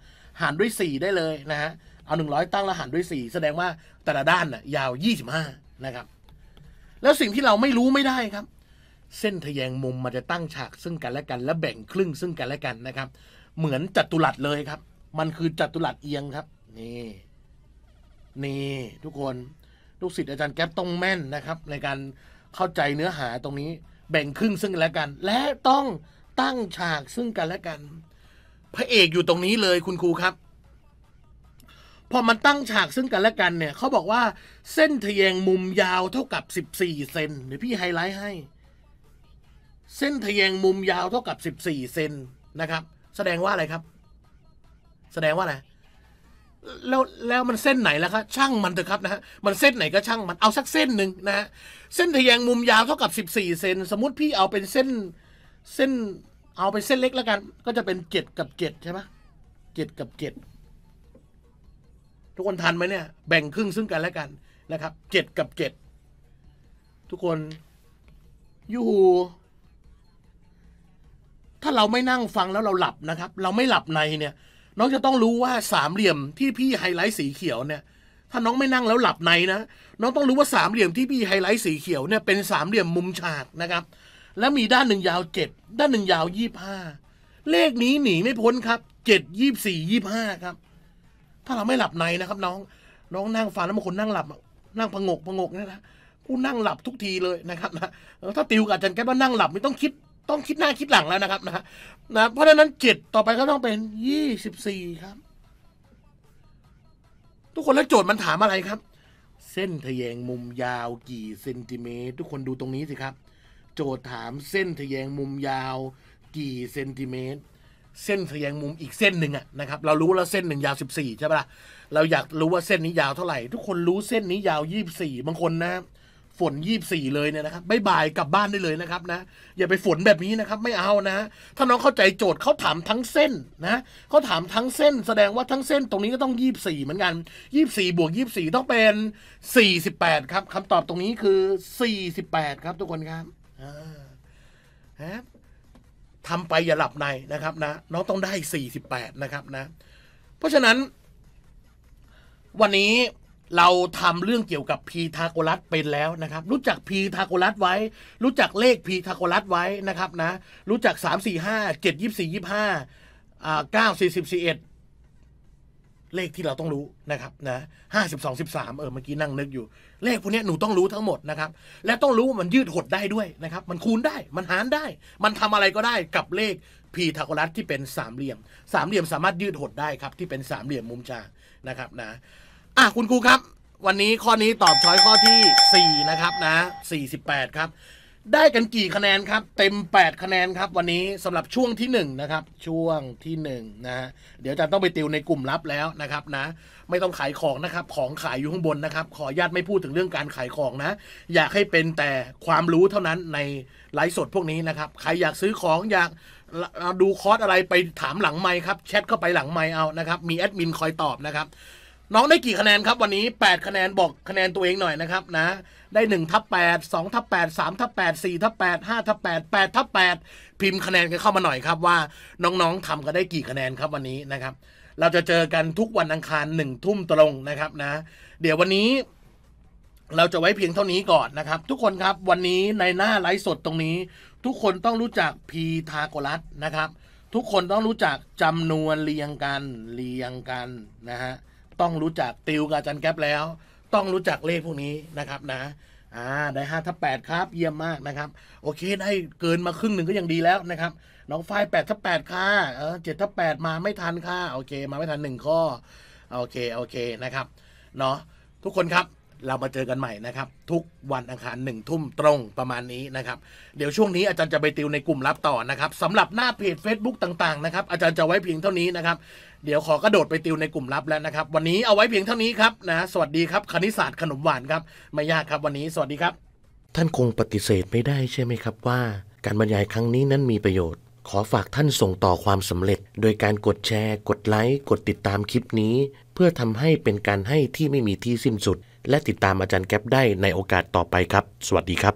หารด้วยสี่ได้เลยนะฮะเอาหนึ่งร้อยตั้งแล้วหารด้วยสี่แสดงว่าแต่ละด้านน่ะยาวยี่สิบห้านะครับ แล้วสิ่งที่เราไม่รู้ไม่ได้ครับ เส้นทะแยงมุมมันจะตั้งฉากซึ่งกันและกัน และแบ่งครึ่งซึ่งกันและกันนะครับ เหมือนจัตุรัสเลยครับ มันคือจัตุรัสเอียงครับนี่นี่ ทุกคนลูกศิษย์อาจารย์แก๊ปต้องแม่นนะครับ ในการเข้าใจเนื้อหาตรงนี้ แบ่งครึ่งซึ่งกันและกัน และต้องตั้งฉากซึ่งกันและกัน พระเอกอยู่ตรงนี้เลยคุณครูครับพอมันตั้งฉากซึ่งกันและกันเนี่ยเขาบอกว่าเส้นทแยงมุมยาวเท่ากับ 14เซนเดี๋ยวพี่ไฮไลท์ให้ เส้นทแยงมุมยาวเท่ากับ 14เซนนะครับ แสดงว่าอะไรครับ แสดงว่าอะไรแล้วแล้วมันเส้นไหนล่ะครับช่างมันเถอะครับนะฮะมันเส้นไหนก็ช่างมันเอาสักเส้นหนึ่งนะฮะเส้นทแยงมุมยาวเท่ากับ14เซนสมมติพี่เอาเป็นเส้นเส้นเอาเป็นเส้นเล็กแล้วกัน ก็จะเป็น7กับ7ใช่ไหมเจ็ดกับดทุกคนทันไหมเนี่ยแบ่งครึ่งซึ่งกันและกันนะครับเจ็ดกับเจ็ดทุกคนอยู่ ถ้าเราไม่นั่งฟังแล้วเราหลับนะครับ เราไม่หลับในเนี่ยน้องจะต้องรู้ว่าสามเหลี่ยมที่พี่ไฮไลท์สีเขียวเนี่ย ถ้าน้องไม่นั่งแล้วหลับในนะ น้องต้องรู้ว่าสามเหลี่ยมที่พี่ไฮไลท์สีเขียวเนี่ยเป็นสามเหลี่ยมมุมฉากนะครับ และมีด้านหนึ่งยาวเจ็ดด้านหนึ่งยาวยี่ห้าเลขนี้หนีไม่พ้นครับเจ็ดยี่สี่ยี่ห้าครับถ้าเราไม่หลับในนะครับ น้อง น้องนั่งฟังแล้วบางคน นั่งหลับ นั่งผงกผงกนะนะผู้นั่งหลับทุกทีเลยนะครับนะถ้าติวกับอาจารย์แก้ว่านั่งหลับไม่ต้องคิดต้องคิดหน้าคิดหลังแล้วนะครับนะนะเพราะฉะนั้นเจ็ดต่อไปก็ต้องเป็นยี่สิบสี่ครับ ทุกคนแล้วโจทย์มันถามอะไรครับ เส้นทะแยงมุมยาวกี่เซนติเมตร ทุกคนดูตรงนี้สิครับ โจทย์ถามเส้นทะแยงมุมยาวกี่เซนติเมตรเส้นแสยงมุมอีกเส้นหนึ่งอะนะครับ เรารู้แล้วเส้นหนึ่งยาวสสิบี่ใช่ปะเราอยากรู้ว่าเส้นนี้ยาวเท่าไหร่ ทุกคนรู้เส้นนี้ยาวยสิบสี่บางคนนะ ฝนยี่สบี่เลยเนี่ยนะครับบายบายกลับบ้านได้เลยนะครับนะอย่าไปฝนแบบนี้นะครับ ไม่เอานะ ถ้าน้องเข้าใจโจทย์เขาถามทั้งเส้นนะเขาถามทั้งเส้น แสดงว่าทั้งเส้นตรงนี้ก็ต้องยี่สบี่เหมือนกันยสิบสี่บวกยี่สบี่ต้องเป็นสสี่ิบแปดครับคำตอบตรงนี้คือสสี่ิบแปดครับทุกคนครับอ่าครับทำไปอย่าหลับในนะครับนะน้องต้องได้สสี่ิบแปดนะครับนะเพราะฉะนั้นวันนี้เราทำเรื่องเกี่ยวกับพีทาโกรัสเป็นแล้วนะครับรู้จักพีทาโกรัสไว้ รู้จักเลขพีทาโกรัสไว้นะครับนะรู้จักสสสาาาามีีีี่่่่หห้้้เเจ็ดยยกสี่สิบสี่เอ็ดเลขที่เราต้องรู้นะครับนะห้าสิบสองสิบสามเออ เมื่อกี้นั่งนึกอยู่ เลขพวกนี้หนูต้องรู้ทั้งหมดนะครับ และต้องรู้มันยืดหดได้ด้วยนะครับ มันคูณได้ มันหารได้ มันทำอะไรก็ได้กับเลขพีทาโกรัสที่เป็นสามเหลี่ยม สามเหลี่ยมสามารถยืดหดได้ครับ ที่เป็นสามเหลี่ยมมุมจางนะครับนะอ่ะคุณครูครับ วันนี้ข้อนี้ตอบช้อยข้อที่สี่นะครับนะสสี่ิบแปดครับได้กันกี่คะแนน ครับ เต็ม 8 คะแนนครับวันนี้สำหรับช่วงที่ 1 นะครับช่วงที่ 1 นะฮะเดี๋ยวอาจารย์ต้องไปติวในกลุ่มลับแล้วนะครับนะ ไม่ต้องขายของนะครับ ของขายอยู่ข้างบนนะครับขออนุญาตไม่พูดถึงเรื่องการขายของนะ อยากให้เป็นแต่ความรู้เท่านั้นในไลฟ์สดพวกนี้นะครับใครอยากซื้อของอยากดูคอร์สอะไรไปถามหลังไมคครับ แชทเข้าไปหลังไม้เอานะครับมีแอดมินคอยตอบนะครับน้องได้กี่คะแนนครับวันนี้ 8 คะแนนบอกคะแนนตัวเองหน่อยนะครับนะได้1ทับ8 2ทับ8 3ทับ8 4ทับ8 5ทับ8 8ทับ8พิมพ์คะแนนกันเข้ามาหน่อยครับ ว่าน้องๆทำกันได้กี่คะแนนครับวันนี้นะครับ เราจะเจอกันทุกวันอังคารหนึ่งทุ่มตรงนะครับนะเดี๋ยววันนี้ เราจะไว้เพียงเท่านี้ก่อนนะครับ ทุกคนครับวันนี้ในหน้าไลฟ์สดตรงนี้ ทุกคนต้องรู้จักพีทาโกรัสนะครับ ทุกคนต้องรู้จักจำนวนเรียงกันเรียงกันนะฮะต้องรู้จักติวกับจันแก๊ปแล้ว ต้องรู้จักเลขพวกนี้นะครับนะอ่าได้ห้าทับแปดครับเยี่ยมมากนะครับ โอเค ได้เกินมาครึ่งหนึ่งก็ยังดีแล้วนะครับ น้องไฟแปดทับแปดค่ะเออเจ็ดทับแปดมาไม่ทันค่ะโอเค มาไม่ทันหนึ่งข้อ โอเค โอเคนะครับเนาะทุกคนครับเรามาเจอกันใหม่นะครับ ทุกวันอังคารหนึ่งทุ่มตรงประมาณนี้นะครับ เดี๋ยวช่วงนี้อาจารย์จะไปติวในกลุ่มลับต่อนะครับสำหรับหน้าเพจ Facebook ต่างๆนะครับอาจารย์จะไว้เพียงเท่านี้นะครับเดี๋ยวขอกระโดดไปติวในกลุ่มลับแล้วนะครับวันนี้เอาไว้เพียงเท่านี้ครับนะสวัสดีครับคณิตศาสตร์ขนมหวานครับไม่ยากครับวันนี้สวัสดีครับ ท่านคงปฏิเสธไม่ได้ใช่ไหมครับว่า การบรรยายครั้งนี้นั้นมีประโยชน์ ขอฝากท่านส่งต่อความสำเร็จ โดยการกดแชร์ กดไลค์กดติดตามคลิปนี้เพื่อทำให้เป็นการให้ที่ไม่มีที่สิ้นสุด และติดตามอาจารย์แก๊ปได้ในโอกาสต่อไปครับ สวัสดีครับ